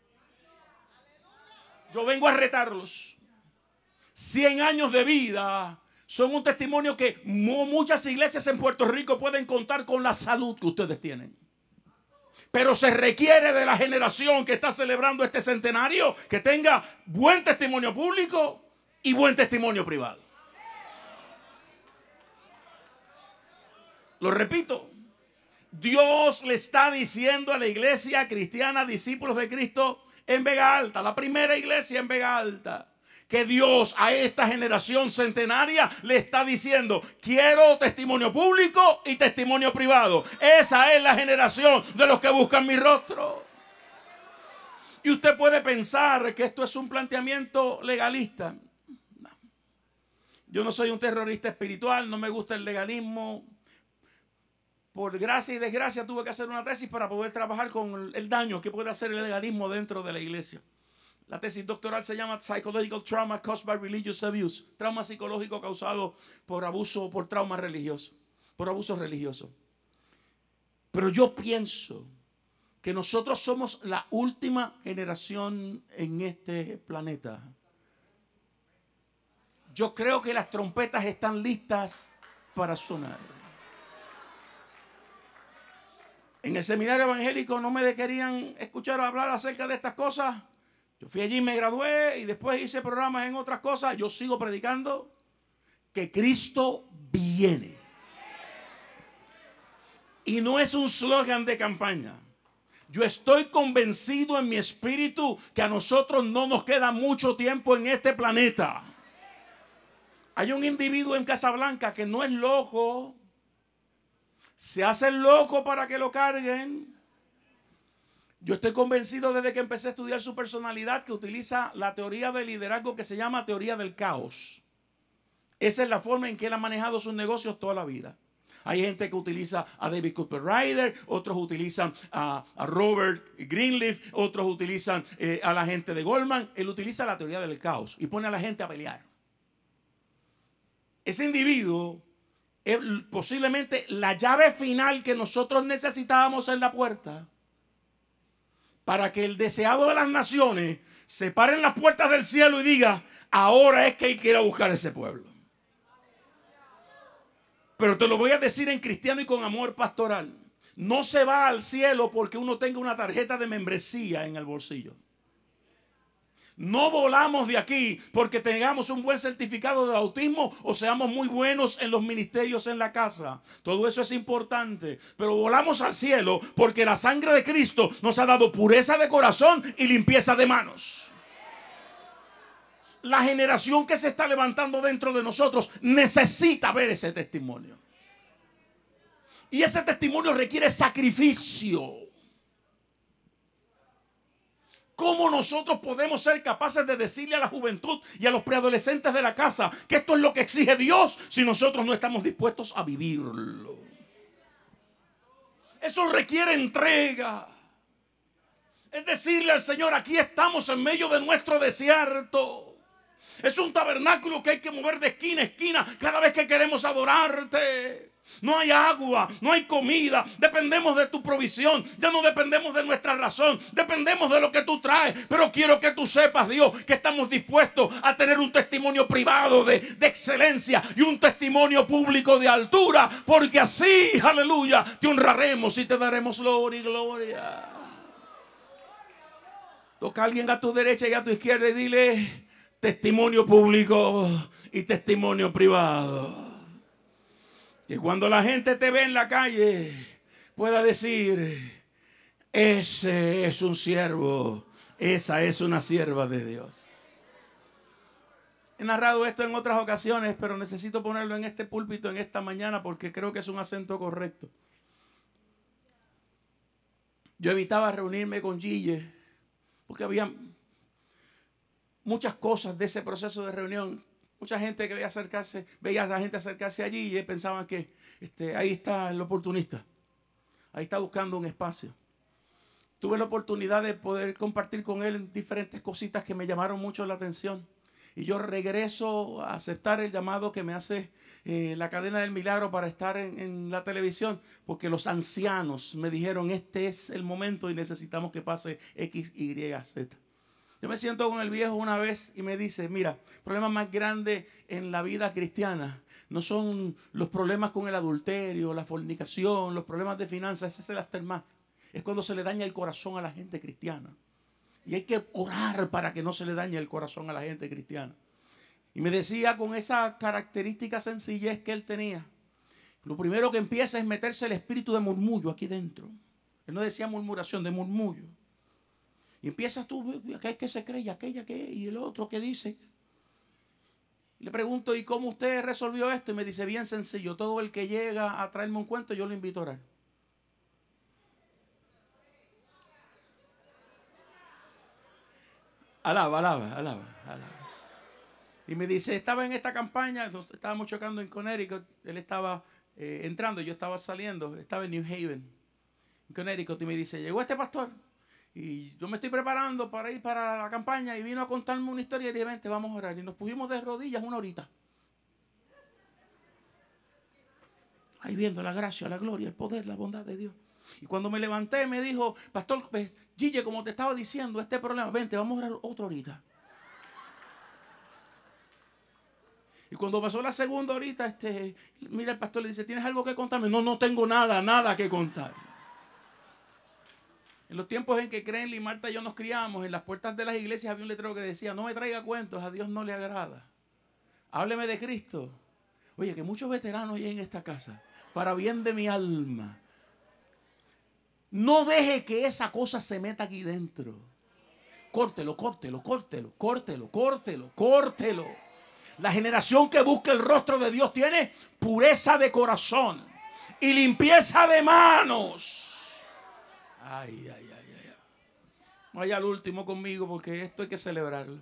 Yo vengo a retarlos. 100 años de vida son un testimonio que muchas iglesias en Puerto Rico pueden contar con la salud que ustedes tienen. Pero se requiere de la generación que está celebrando este centenario que tenga buen testimonio público y buen testimonio privado. Lo repito, Dios le está diciendo a la iglesia cristiana, discípulos de Cristo, en Vega Alta, la primera iglesia en Vega Alta. Que Dios a esta generación centenaria le está diciendo, quiero testimonio público y testimonio privado. Esa es la generación de los que buscan mi rostro. Y usted puede pensar que esto es un planteamiento legalista. Yo no soy un terrorista espiritual, no me gusta el legalismo, por gracia y desgracia tuve que hacer una tesis para poder trabajar con el daño que puede hacer el legalismo dentro de la iglesia. La tesis doctoral se llama Psychological Trauma Caused by Religious Abuse, trauma psicológico causado por abuso o por trauma religioso, por abuso religioso. Pero yo pienso que nosotros somos la última generación en este planeta. Yo creo que las trompetas están listas para sonar. En el seminario evangélico no me querían escuchar hablar acerca de estas cosas. Yo fui allí, me gradué y después hice programas en otras cosas. Yo sigo predicando que Cristo viene. Y no es un slogan de campaña. Yo estoy convencido en mi espíritu que a nosotros no nos queda mucho tiempo en este planeta. Hay un individuo en Casablanca que no es loco, se hacen loco para que lo carguen. Yo estoy convencido desde que empecé a estudiar su personalidad que utiliza la teoría del liderazgo que se llama teoría del caos. Esa es la forma en que él ha manejado sus negocios toda la vida. Hay gente que utiliza a David Cooper Ryder, otros utilizan a, Robert Greenleaf, otros utilizan eh, a la gente de Goldman. Él utiliza la teoría del caos y pone a la gente a pelear. Ese individuo eh, posiblemente la llave final que nosotros necesitábamos en la puerta para que el deseado de las naciones se pare las puertas del cielo y diga, ahora es que hay que ir a buscar ese pueblo. Pero te lo voy a decir en cristiano y con amor pastoral. No se va al cielo porque uno tenga una tarjeta de membresía en el bolsillo. No volamos de aquí porque tengamos un buen certificado de bautismo o seamos muy buenos en los ministerios en la casa. Todo eso es importante. Pero volamos al cielo porque la sangre de Cristo nos ha dado pureza de corazón y limpieza de manos. La generación que se está levantando dentro de nosotros necesita ver ese testimonio. Y ese testimonio requiere sacrificio. ¿Cómo nosotros podemos ser capaces de decirle a la juventud y a los preadolescentes de la casa que esto es lo que exige Dios si nosotros no estamos dispuestos a vivirlo? Eso requiere entrega. Es decirle al Señor, aquí estamos en medio de nuestro desierto. Es un tabernáculo que hay que mover de esquina a esquina cada vez que queremos adorarte. No hay agua, no hay comida. Dependemos de tu provisión. Ya no dependemos de nuestra razón. Dependemos de lo que tú traes. Pero quiero que tú sepas, Dios, que estamos dispuestos a tener un testimonio privado de, excelencia y un testimonio público de altura. Porque así, aleluya, te honraremos y te daremos gloria y gloria. Toca a alguien a tu derecha y a tu izquierda y dile testimonio público y testimonio privado. Que cuando la gente te ve en la calle pueda decir, ese es un siervo, esa es una sierva de Dios. He narrado esto en otras ocasiones, pero necesito ponerlo en este púlpito en esta mañana porque creo que es un acento correcto. Yo evitaba reunirme con Gille porque había muchas cosas de ese proceso de reunión Mucha gente que veía acercarse, veía a la gente acercarse allí y pensaban que este, ahí está el oportunista. Ahí está buscando un espacio. Tuve la oportunidad de poder compartir con él diferentes cositas que me llamaron mucho la atención. Y yo regreso a aceptar el llamado que me hace eh, la cadena del milagro para estar en, en la televisión, porque los ancianos me dijeron, este es el momento y necesitamos que pase X, Y, Z. Yo me siento con el viejo una vez y me dice, mira, el problema más grande en la vida cristiana no son los problemas con el adulterio, la fornicación, los problemas de finanzas, ese es el aftermath. Es cuando se le daña el corazón a la gente cristiana. Y hay que orar para que no se le dañe el corazón a la gente cristiana. Y me decía con esa característica sencillez que él tenía, lo primero que empieza es meterse el espíritu de murmullo aquí dentro. Él no decía murmuración, de murmullo. Y empiezas tú, ¿qué que se cree, y aquella qué? y el otro qué dice. le pregunto, ¿y cómo usted resolvió esto? Y me dice, bien sencillo, todo el que llega a traerme un cuento, yo lo invito a orar. Alaba, alaba, alaba, alaba. Y me dice, estaba en esta campaña, estábamos chocando en Connecticut, él estaba eh, entrando, yo estaba saliendo, estaba en New Haven, en Connecticut, y me dice, llegó este pastor, y yo me estoy preparando para ir para la campaña y vino a contarme una historia y dije, vente, vamos a orar. Y nos pusimos de rodillas una horita. Ahí viendo la gracia, la gloria, el poder, la bondad de Dios. Y cuando me levanté me dijo, pastor, pues, Gille, como te estaba diciendo, este problema, vente, vamos a orar otra horita. Y cuando pasó la segunda horita, este, mira, el pastor le dice, ¿tienes algo que contarme? No, no tengo nada, nada que contar. En los tiempos en que y Marta y yo nos criamos, en las puertas de las iglesias había un letrero que decía, no me traiga cuentos, a Dios no le agrada. Hábleme de Cristo. Oye, que muchos veteranos hay en esta casa, para bien de mi alma. No deje que esa cosa se meta aquí dentro. Córtelo, córtelo, córtelo, córtelo, córtelo, córtelo. La generación que busca el rostro de Dios tiene pureza de corazón y limpieza de manos. Ay, ay, ay, ay. Vaya al último conmigo porque esto hay que celebrarlo.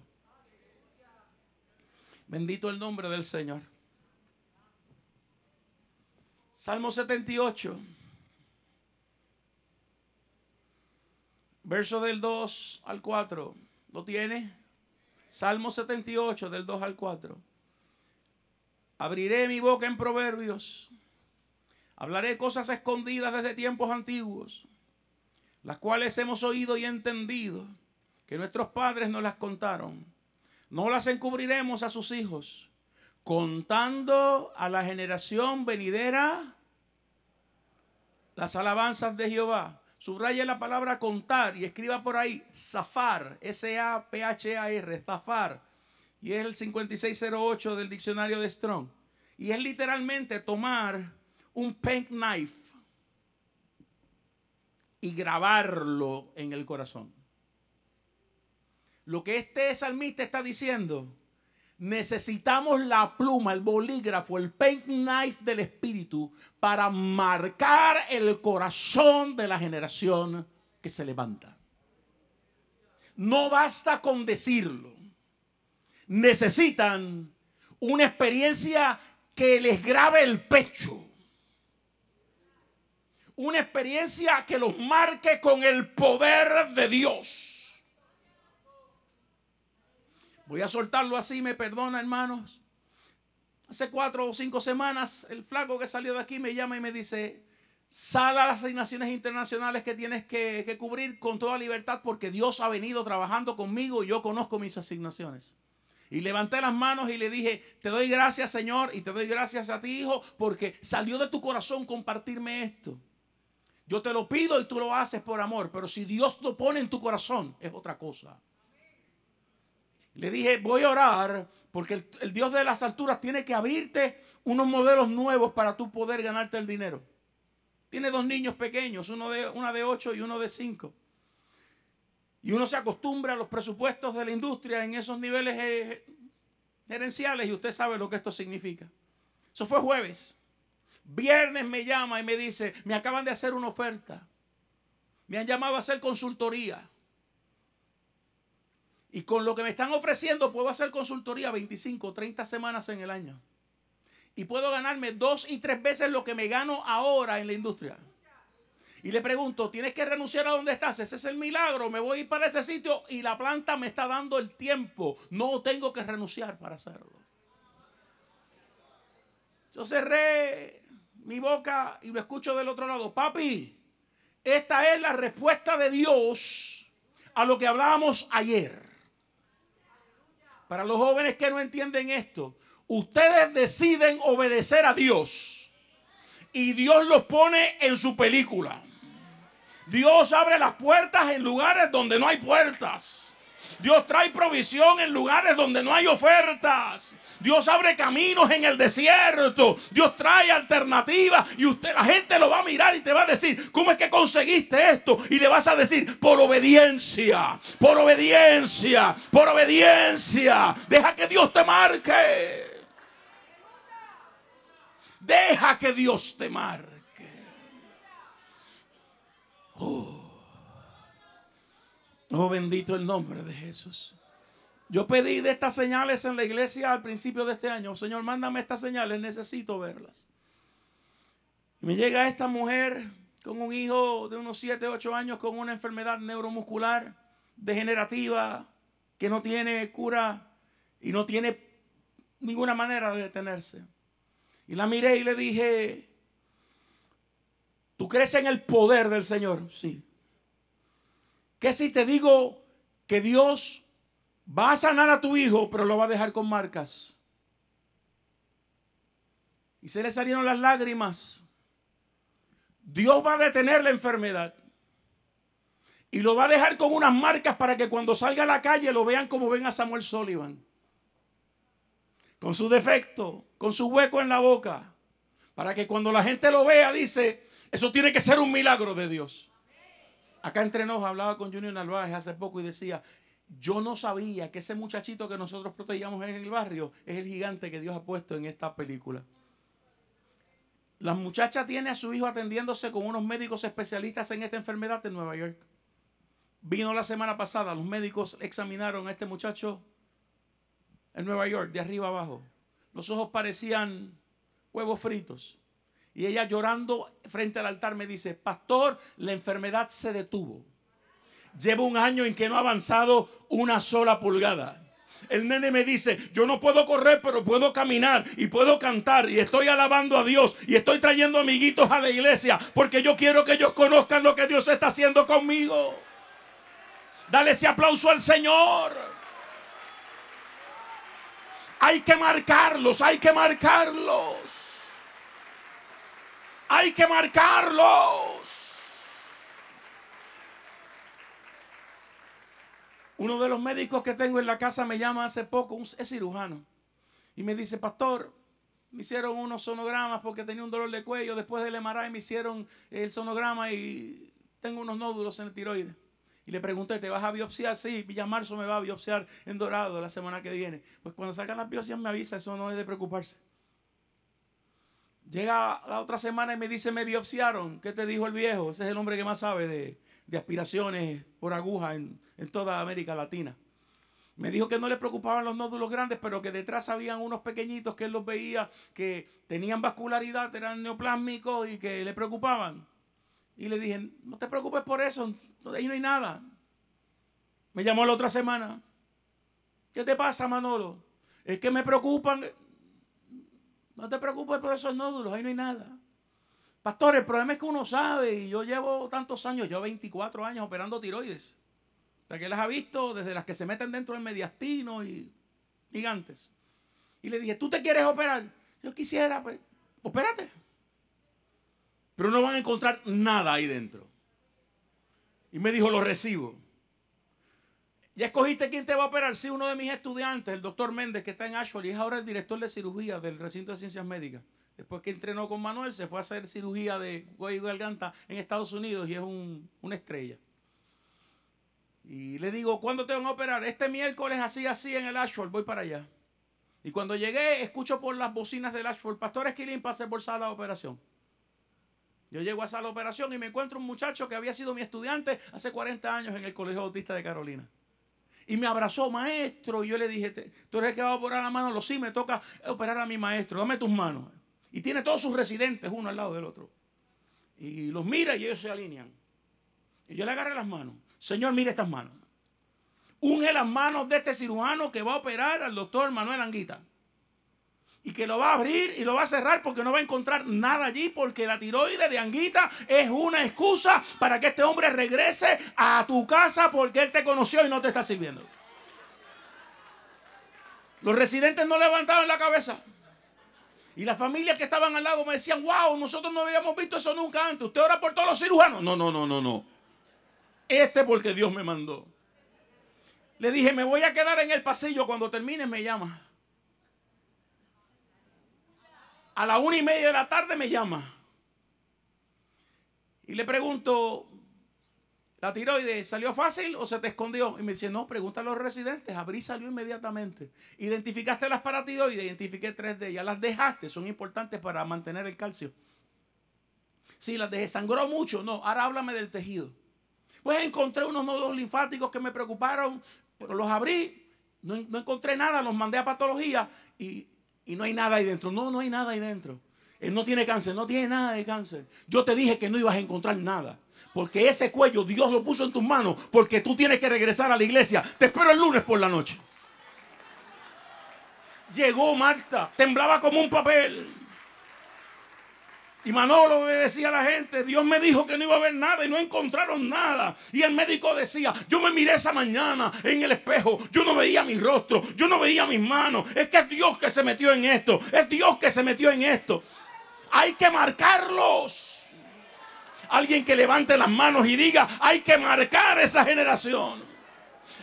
Bendito el nombre del Señor. Salmo 78. Verso del 2 al 4. ¿Lo tiene? Salmo 78, del 2 al 4. Abriré mi boca en proverbios. Hablaré cosas escondidas desde tiempos antiguos las cuales hemos oído y entendido, que nuestros padres nos las contaron, no las encubriremos a sus hijos, contando a la generación venidera las alabanzas de Jehová. Subraya la palabra contar y escriba por ahí zafar, S-A-P-H-A-R, zafar. Y es el 5608 del diccionario de Strong. Y es literalmente tomar un penknife y grabarlo en el corazón. Lo que este salmista está diciendo, necesitamos la pluma, el bolígrafo, el paint knife del Espíritu para marcar el corazón de la generación que se levanta. No basta con decirlo. Necesitan una experiencia que les grabe el pecho una experiencia que los marque con el poder de Dios. Voy a soltarlo así, me perdona hermanos. Hace cuatro o cinco semanas el flaco que salió de aquí me llama y me dice, sala las asignaciones internacionales que tienes que, que cubrir con toda libertad porque Dios ha venido trabajando conmigo y yo conozco mis asignaciones. Y levanté las manos y le dije, te doy gracias Señor y te doy gracias a ti, hijo, porque salió de tu corazón compartirme esto. Yo te lo pido y tú lo haces por amor, pero si Dios lo pone en tu corazón, es otra cosa. Le dije, voy a orar porque el, Dios de las alturas tiene que abrirte unos modelos nuevos para tú poder ganarte el dinero. Tiene dos niños pequeños, uno de, una de ocho y uno de cinco. Y uno se acostumbra a los presupuestos de la industria en esos niveles eh, gerenciales y usted sabe lo que esto significa. Eso fue jueves. Viernes me llama y me dice, me acaban de hacer una oferta. Me han llamado a hacer consultoría. Y con lo que me están ofreciendo puedo hacer consultoría 25, 30 semanas en el año. Y puedo ganarme dos y tres veces lo que me gano ahora en la industria. Y le pregunto, ¿tienes que renunciar a donde estás? Ese es el milagro. Me voy para ese sitio y la planta me está dando el tiempo. No tengo que renunciar para hacerlo. Yo cerré mi boca y lo escucho del otro lado. Papi, esta es la respuesta de Dios a lo que hablábamos ayer. Para los jóvenes que no entienden esto, ustedes deciden obedecer a Dios y Dios los pone en su película. Dios abre las puertas en lugares donde no hay puertas. Dios trae provisión en lugares donde no hay ofertas. Dios abre caminos en el desierto. Dios trae alternativas y usted la gente lo va a mirar y te va a decir, "¿Cómo es que conseguiste esto?" y le vas a decir, "Por obediencia, por obediencia, por obediencia. Deja que Dios te marque." Deja que Dios te marque. Oh. Oh, bendito el nombre de Jesús. Yo pedí de estas señales en la iglesia al principio de este año. Señor, mándame estas señales, necesito verlas. Y me llega esta mujer con un hijo de unos 7, 8 años con una enfermedad neuromuscular degenerativa que no tiene cura y no tiene ninguna manera de detenerse. Y la miré y le dije, ¿tú crees en el poder del Señor? Sí. ¿Qué si te digo que Dios va a sanar a tu hijo, pero lo va a dejar con marcas? Y se le salieron las lágrimas. Dios va a detener la enfermedad. Y lo va a dejar con unas marcas para que cuando salga a la calle lo vean como ven a Samuel Sullivan. Con su defecto, con su hueco en la boca. Para que cuando la gente lo vea, dice, eso tiene que ser un milagro de Dios. Acá entre nos hablaba con Junior Narváez hace poco y decía, yo no sabía que ese muchachito que nosotros protegíamos en el barrio es el gigante que Dios ha puesto en esta película. La muchacha tiene a su hijo atendiéndose con unos médicos especialistas en esta enfermedad en Nueva York. Vino la semana pasada, los médicos examinaron a este muchacho en Nueva York, de arriba abajo. Los ojos parecían huevos fritos. Y ella llorando frente al altar me dice, pastor, la enfermedad se detuvo. Llevo un año en que no ha avanzado una sola pulgada. El nene me dice, yo no puedo correr, pero puedo caminar y puedo cantar y estoy alabando a Dios y estoy trayendo amiguitos a la iglesia porque yo quiero que ellos conozcan lo que Dios está haciendo conmigo. Dale ese aplauso al Señor. Hay que marcarlos, hay que marcarlos. Hay que marcarlos. Uno de los médicos que tengo en la casa me llama hace poco, es cirujano, y me dice, pastor, me hicieron unos sonogramas porque tenía un dolor de cuello, después del MRI me hicieron el sonograma y tengo unos nódulos en el tiroides. Y le pregunté, ¿te vas a biopsiar? Sí, Villamarzo me va a biopsiar en Dorado la semana que viene. Pues cuando sacan las biopsias me avisa, eso no es de preocuparse. Llega la otra semana y me dice, me biopsiaron. ¿Qué te dijo el viejo? Ese es el hombre que más sabe de, aspiraciones por aguja en, en toda América Latina. Me dijo que no le preocupaban los nódulos grandes, pero que detrás habían unos pequeñitos que él los veía, que tenían vascularidad, eran neoplásmicos y que le preocupaban. Y le dije, no te preocupes por eso, ahí no hay nada. Me llamó la otra semana. ¿Qué te pasa, Manolo? Es que me preocupan. No te preocupes por esos nódulos, ahí no hay nada. Pastor, el problema es que uno sabe, y yo llevo tantos años, yo 24 años operando tiroides. ¿De que las ha visto? Desde las que se meten dentro del mediastino y gigantes. Y le dije, ¿tú te quieres operar? Yo quisiera, pues, opérate. Pero no van a encontrar nada ahí dentro. Y me dijo, lo recibo. ¿Ya escogiste quién te va a operar? Sí, uno de mis estudiantes, el doctor Méndez, que está en Ashford y es ahora el director de cirugía del recinto de ciencias médicas. Después que entrenó con Manuel, se fue a hacer cirugía de cuello y garganta en Estados Unidos y es una estrella. Y le digo, ¿cuándo te van a operar? Este miércoles así, así en el Ashford, voy para allá. Y cuando llegué, escucho por las bocinas del Ashford, Pastor Esquilín, pase por sala de operación. Yo llego a sala de operación y me encuentro un muchacho que había sido mi estudiante hace 40 años en el Colegio Bautista de Carolina. Y me abrazó, maestro. Y yo le dije, tú eres el que va a operar la mano. Lo sí, me toca operar a mi maestro. Dame tus manos. Y tiene todos sus residentes uno al lado del otro. Y los mira y ellos se alinean. Y yo le agarré las manos. Señor, mire estas manos. Unge las manos de este cirujano que va a operar al doctor Manuel Anguita y que lo va a abrir y lo va a cerrar porque no va a encontrar nada allí, porque la tiroide de Anguita es una excusa para que este hombre regrese a tu casa porque él te conoció y no te está sirviendo. Los residentes no levantaban la cabeza. Y las familias que estaban al lado me decían, wow, nosotros no habíamos visto eso nunca antes. Usted ora por todos los cirujanos. No, no, no, no, no. Este porque Dios me mandó. Le dije, me voy a quedar en el pasillo. Cuando termine me llama. A la una y media de la tarde me llama. Y le pregunto, ¿la tiroides salió fácil o se te escondió? Y me dice, no, pregunta a los residentes. Abrí salió inmediatamente. ¿Identificaste las paratiroides? Identifiqué tres de ellas. ¿Las dejaste? Son importantes para mantener el calcio. Sí, las dejé. ¿Sangró mucho? No, ahora háblame del tejido. Pues encontré unos nodos linfáticos que me preocuparon, pero los abrí. No, no encontré nada, los mandé a patología y y no hay nada ahí dentro. No, no hay nada ahí dentro. Él no tiene cáncer, no tiene nada de cáncer. Yo te dije que no ibas a encontrar nada. Porque ese cuello Dios lo puso en tus manos porque tú tienes que regresar a la iglesia. Te espero el lunes por la noche. Llegó Marta, temblaba como un papel. Y Manolo le decía a la gente, Dios me dijo que no iba a haber nada y no encontraron nada. Y el médico decía, yo me miré esa mañana en el espejo, yo no veía mi rostro, yo no veía mis manos. Es que es Dios que se metió en esto, es Dios que se metió en esto. Hay que marcarlos. Alguien que levante las manos y diga, hay que marcar esa generación.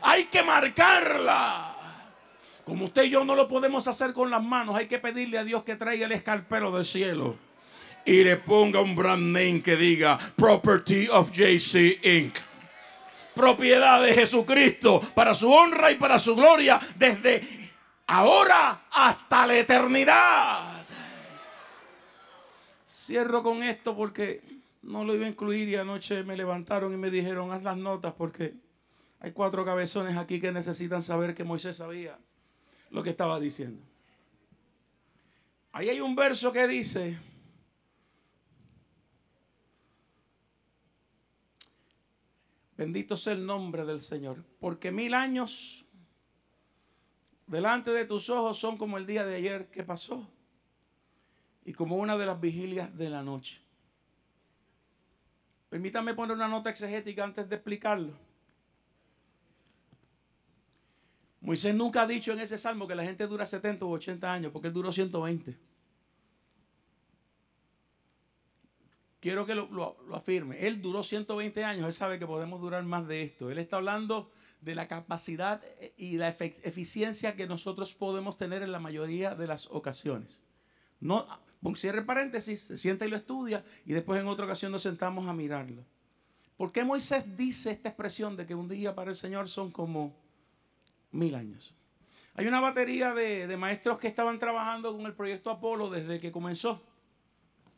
Hay que marcarla. Como usted y yo no lo podemos hacer con las manos, hay que pedirle a Dios que traiga el escarpelo del cielo y le ponga un brand name que diga Property of JC Inc. Propiedad de Jesucristo para su honra y para su gloria desde ahora hasta la eternidad. Cierro con esto porque no lo iba a incluir y anoche me levantaron y me dijeron haz las notas porque hay cuatro cabezones aquí que necesitan saber que Moisés sabía lo que estaba diciendo. Ahí hay un verso que dice, Bendito sea el nombre del Señor, porque mil años delante de tus ojos son como el día de ayer que pasó y como una de las vigilias de la noche. Permítame poner una nota exegética antes de explicarlo. Moisés nunca ha dicho en ese salmo que la gente dura 70 u 80 años, porque él duró 120. quiero que lo, afirme. Él duró 120 años, él sabe que podemos durar más de esto. Él está hablando de la capacidad eh, y la eficiencia que nosotros podemos tener en la mayoría de las ocasiones. No, ah, cierre paréntesis, se sienta y lo estudia y después en otra ocasión nos sentamos a mirarlo. ¿Por qué Moisés dice esta expresión de que un día para el Señor son como mil años? Hay una batería de maestros que estaban trabajando con el proyecto Apolo desde que comenzó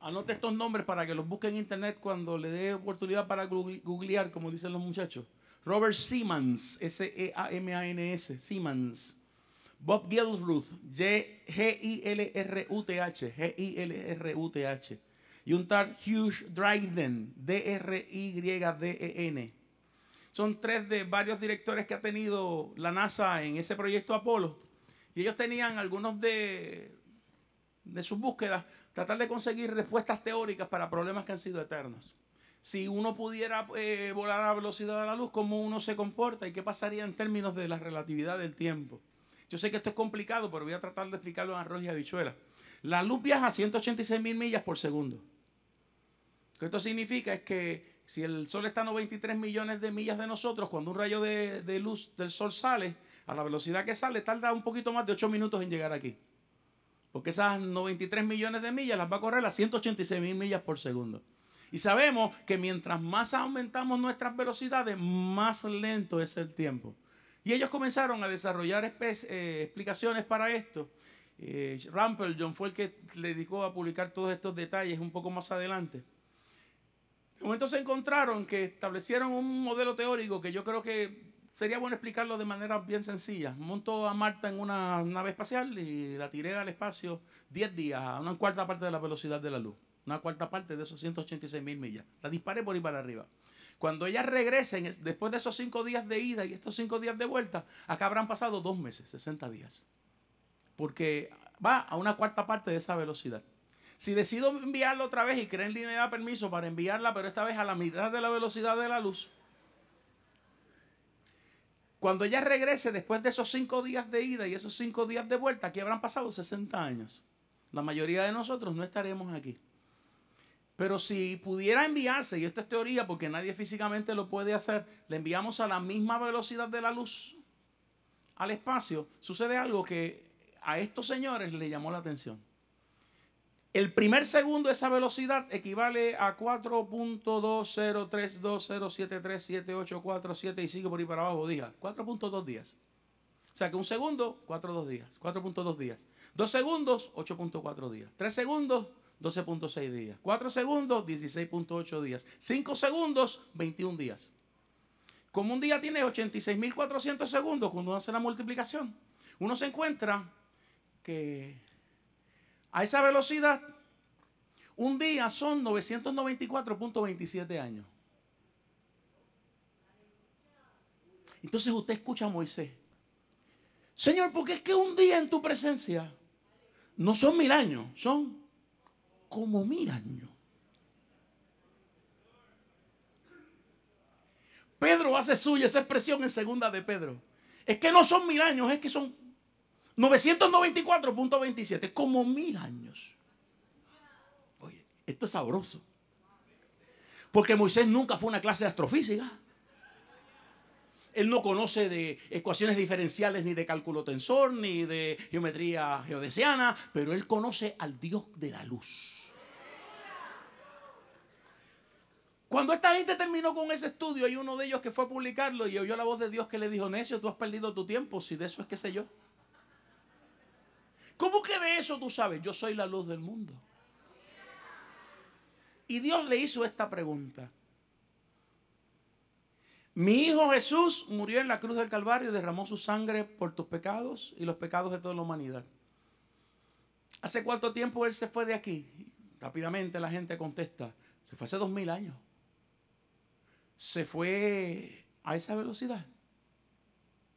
Anote estos nombres para que los busquen en internet cuando le dé oportunidad para googlear, como dicen los muchachos. Robert Siemens, S-E-A-M-A-N-S, e Siemens. Bob Gilruth, G-I-L-R-U-T-H, G-I-L-R-U-T-H. Y un tal Hugh Dryden, D-R-Y-D-E-N. Son tres de varios directores que ha tenido la NASA en ese proyecto Apolo. Y ellos tenían algunos de, de sus búsquedas tratar de conseguir respuestas teóricas para problemas que han sido eternos. Si uno pudiera eh, volar a la velocidad de la luz, ¿cómo uno se comporta y qué pasaría en términos de la relatividad del tiempo? Yo sé que esto es complicado, pero voy a tratar de explicarlo en arroz y habichuela. La luz viaja a 186 mil millas por segundo. Lo que esto significa es que si el Sol está a 93 millones de millas de nosotros, cuando un rayo de, de, luz del Sol sale, a la velocidad que sale, tarda un poquito más de 8 minutos en llegar aquí. Porque esas 93 millones de millas las va a correr a 186 mil millas por segundo. Y sabemos que mientras más aumentamos nuestras velocidades, más lento es el tiempo. Y ellos comenzaron a desarrollar eh, explicaciones para esto. Eh, Rampel John fue el que le dedicó a publicar todos estos detalles un poco más adelante. De momento se encontraron que establecieron un modelo teórico que yo creo que Sería bueno explicarlo de manera bien sencilla. Monto a Marta en una nave espacial y la tiré al espacio 10 días, a una cuarta parte de la velocidad de la luz. Una cuarta parte de esos 186 mil millas. La disparé por ir para arriba. Cuando ella regresen, después de esos 5 días de ida y estos 5 días de vuelta, acá habrán pasado 2 meses, 60 días. Porque va a una cuarta parte de esa velocidad. Si decido enviarla otra vez y creen línea de permiso para enviarla, pero esta vez a la mitad de la velocidad de la luz, cuando ella regrese después de esos cinco días de ida y esos cinco días de vuelta, aquí habrán pasado 60 años. La mayoría de nosotros no estaremos aquí. Pero si pudiera enviarse, y esto es teoría porque nadie físicamente lo puede hacer, le enviamos a la misma velocidad de la luz al espacio, sucede algo que a estos señores le llamó la atención. El primer segundo, esa velocidad equivale a 4.20320737847 y sigue por ahí para abajo, diga. 4.2 días. O sea que un segundo, 4.2 días. 4.2 días. Dos segundos, 8.4 días. Tres segundos, 12.6 días. 4 segundos, 16.8 días. 5 segundos, 21 días. Como un día tiene 86.400 segundos, cuando uno hace la multiplicación, uno se encuentra que a esa velocidad, un día son 994.27 años. Entonces usted escucha a Moisés. Señor, porque es que un día en tu presencia no son mil años, son como mil años. Pedro hace suya esa expresión en segunda de Pedro. Es que no son mil años, es que son 994.27, como mil años. Oye, esto es sabroso. Porque Moisés nunca fue una clase de astrofísica. Él no conoce de ecuaciones diferenciales, ni de cálculo tensor, ni de geometría geodesiana, pero él conoce al Dios de la luz. Cuando esta gente terminó con ese estudio, hay uno de ellos que fue a publicarlo y oyó la voz de Dios que le dijo, necio, tú has perdido tu tiempo, si de eso es que sé yo. ¿Cómo que de eso tú sabes? Yo soy la luz del mundo. Y Dios le hizo esta pregunta. Mi hijo Jesús murió en la cruz del Calvario y derramó su sangre por tus pecados y los pecados de toda la humanidad. ¿Hace cuánto tiempo él se fue de aquí? Rápidamente la gente contesta, se fue hace dos mil años. Se fue a esa velocidad.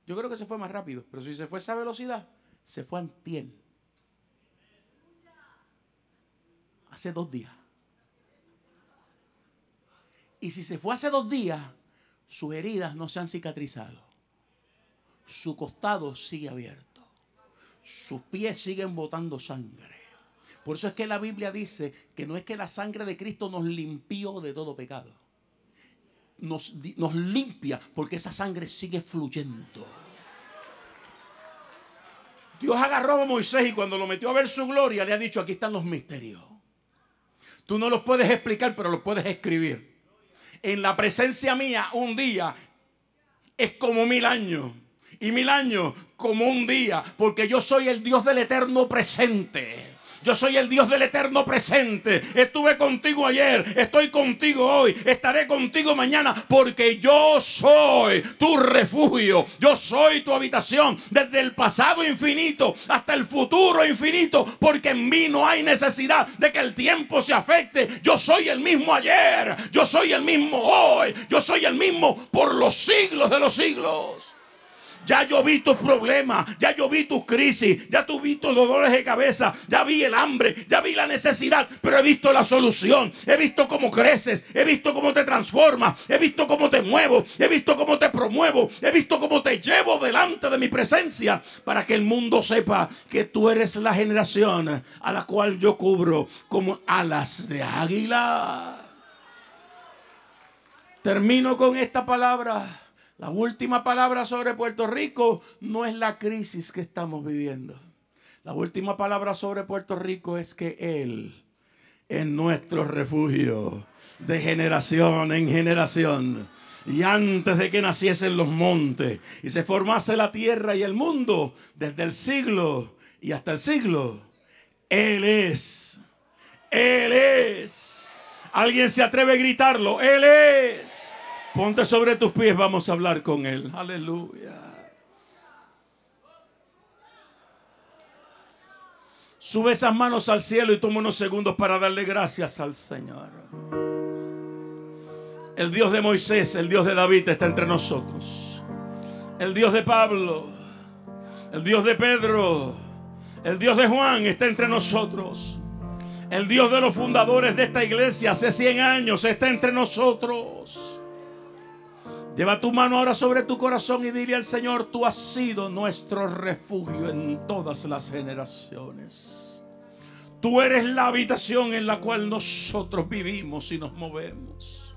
Yo creo que se fue más rápido, pero si se fue a esa velocidad, se fue en antiel. hace dos días. Y si se fue hace dos días, sus heridas no se han cicatrizado. Su costado sigue abierto. Sus pies siguen botando sangre. Por eso es que la Biblia dice que no es que la sangre de Cristo nos limpió de todo pecado. Nos, limpia porque esa sangre sigue fluyendo. Dios agarró a Moisés y cuando lo metió a ver su gloria le ha dicho, aquí están los misterios. Tú no los puedes explicar, pero los puedes escribir. En la presencia mía, un día es como mil años. Y mil años como un día, porque yo soy el Dios del eterno presente. Yo soy el Dios del eterno presente. Estuve contigo ayer, estoy contigo hoy, estaré contigo mañana, porque yo soy tu refugio, yo soy tu habitación, desde el pasado infinito hasta el futuro infinito, porque en mí no hay necesidad de que el tiempo se afecte. Yo soy el mismo ayer, yo soy el mismo hoy, yo soy el mismo por los siglos de los siglos. Ya yo vi tus problemas, ya yo vi tus crisis, ya tú vi dolores de cabeza, ya vi el hambre, ya vi la necesidad, pero he visto la solución, he visto cómo creces, he visto cómo te transformas, he visto cómo te muevo, he visto cómo te promuevo, he visto cómo te llevo delante de mi presencia para que el mundo sepa que tú eres la generación a la cual yo cubro como alas de águila. Termino con esta palabra. La última palabra sobre Puerto Rico no es la crisis que estamos viviendo. La última palabra sobre Puerto Rico es que Él es nuestro refugio de generación en generación. Y antes de que naciesen los montes y se formase la tierra y el mundo, desde el siglo y hasta el siglo, Él es. Él es. Alguien se atreve a gritarlo. Él es. Ponte sobre tus pies, vamos a hablar con Él. Aleluya. Sube esas manos al cielo y toma unos segundos para darle gracias al Señor. El Dios de Moisés, el Dios de David está entre nosotros. El Dios de Pablo, el Dios de Pedro, el Dios de Juan está entre nosotros. El Dios de los fundadores de esta iglesia hace 100 años está entre nosotros. Lleva tu mano ahora sobre tu corazón y dile al Señor, tú has sido nuestro refugio en todas las generaciones. Tú eres la habitación en la cual nosotros vivimos y nos movemos.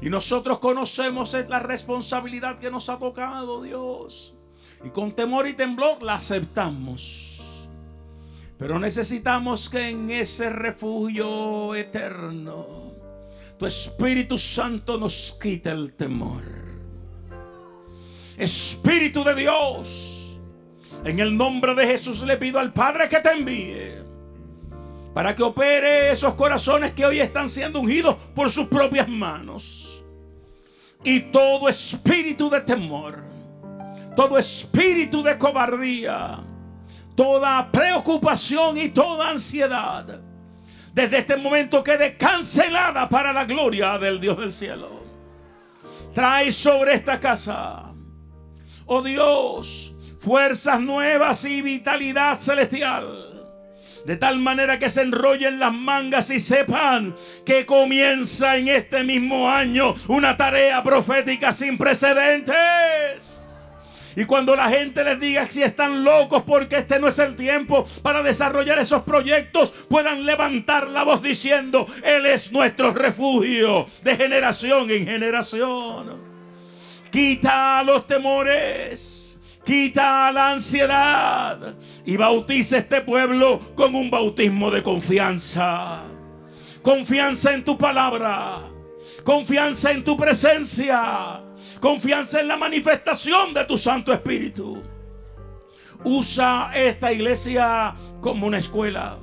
Y nosotros conocemos la responsabilidad que nos ha tocado, Dios. Y con temor y temblor la aceptamos. Pero necesitamos que en ese refugio eterno tu Espíritu Santo nos quita el temor. Espíritu de Dios, en el nombre de Jesús le pido al Padre que te envíe para que opere esos corazones que hoy están siendo ungidos por sus propias manos. Y todo espíritu de temor, todo espíritu de cobardía, toda preocupación y toda ansiedad desde este momento quede cancelada para la gloria del Dios del cielo. Trae sobre esta casa, oh Dios, fuerzas nuevas y vitalidad celestial. De tal manera que se enrollen las mangas y sepan que comienza en este mismo año una tarea profética sin precedentes. Y cuando la gente les diga si están locos porque este no es el tiempo para desarrollar esos proyectos, puedan levantar la voz diciendo, Él es nuestro refugio de generación en generación. Quita los temores quita la ansiedad y bautiza este pueblo con un bautismo de confianza. Confianza en tu palabra, confianza en tu presencia Confianza en la manifestación de tu Santo Espíritu. Usa esta iglesia como una escuela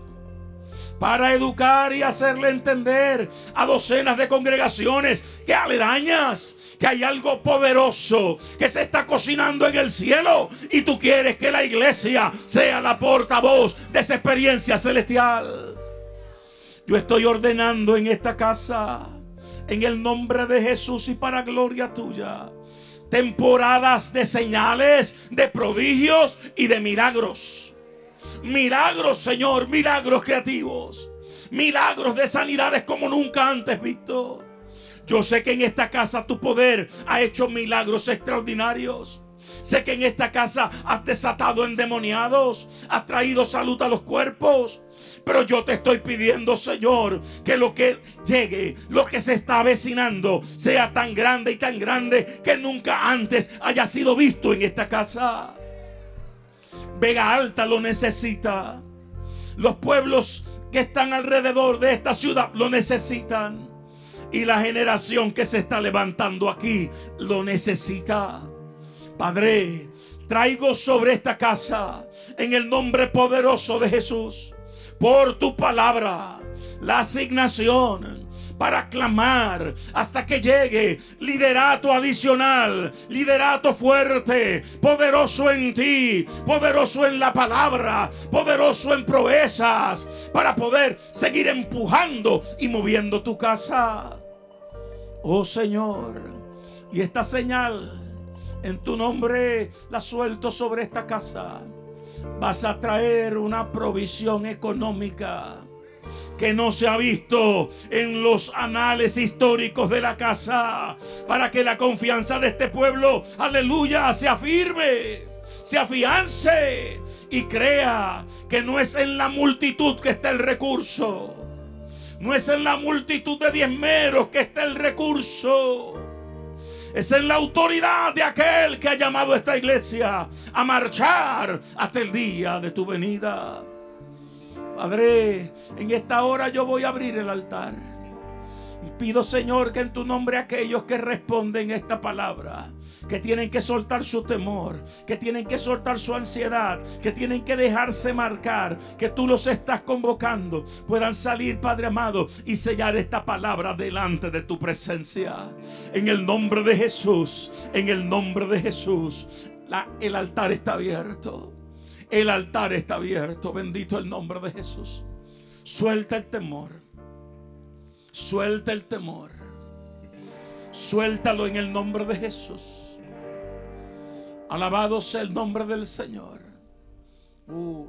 para educar y hacerle entender a docenas de congregaciones que aledañas, que hay algo poderoso que se está cocinando en el cielo y tú quieres que la iglesia sea la portavoz de esa experiencia celestial. Yo estoy ordenando en esta casa en el nombre de Jesús y para gloria tuya. Temporadas de señales, de prodigios y de milagros. Milagros, Señor, milagros creativos. Milagros de sanidades como nunca antes visto. Yo sé que en esta casa tu poder ha hecho milagros extraordinarios. Sé que en esta casa has desatado endemoniados, has traído salud a los cuerpos. Pero yo te estoy pidiendo, Señor, que lo que llegue, lo que se está avecinando, sea tan grande y tan grande que nunca antes haya sido visto en esta casa. Vega Alta lo necesita. Los pueblos que están alrededor de esta ciudad lo necesitan. Y la generación que se está levantando aquí lo necesita. Padre, traigo sobre esta casa, en el nombre poderoso de Jesús, por tu palabra, la asignación para clamar hasta que llegue liderato adicional, liderato fuerte, poderoso en ti, poderoso en la palabra, poderoso en proezas, para poder seguir empujando y moviendo tu casa. Oh Señor, y esta señal en tu nombre la suelto sobre esta casa. Vas a traer una provisión económica que no se ha visto en los anales históricos de la casa, para que la confianza de este pueblo, aleluya, se afirme, se afiance y crea que no es en la multitud que está el recurso, no es en la multitud de diezmeros que está el recurso. Es en la autoridad de aquel que ha llamado a esta iglesia a marchar hasta el día de tu venida. Padre, en esta hora yo voy a abrir el altar. Y pido, Señor, que en tu nombre aquellos que responden esta palabra, que tienen que soltar su temor, que tienen que soltar su ansiedad, que tienen que dejarse marcar, que tú los estás convocando, puedan salir, Padre amado, y sellar esta palabra delante de tu presencia. En el nombre de Jesús, en el nombre de Jesús, el altar está abierto. El altar está abierto. Bendito el nombre de Jesús. Suelta el temor. Suelta el temor. Suéltalo en el nombre de Jesús. Alabado sea el nombre del Señor. Uh,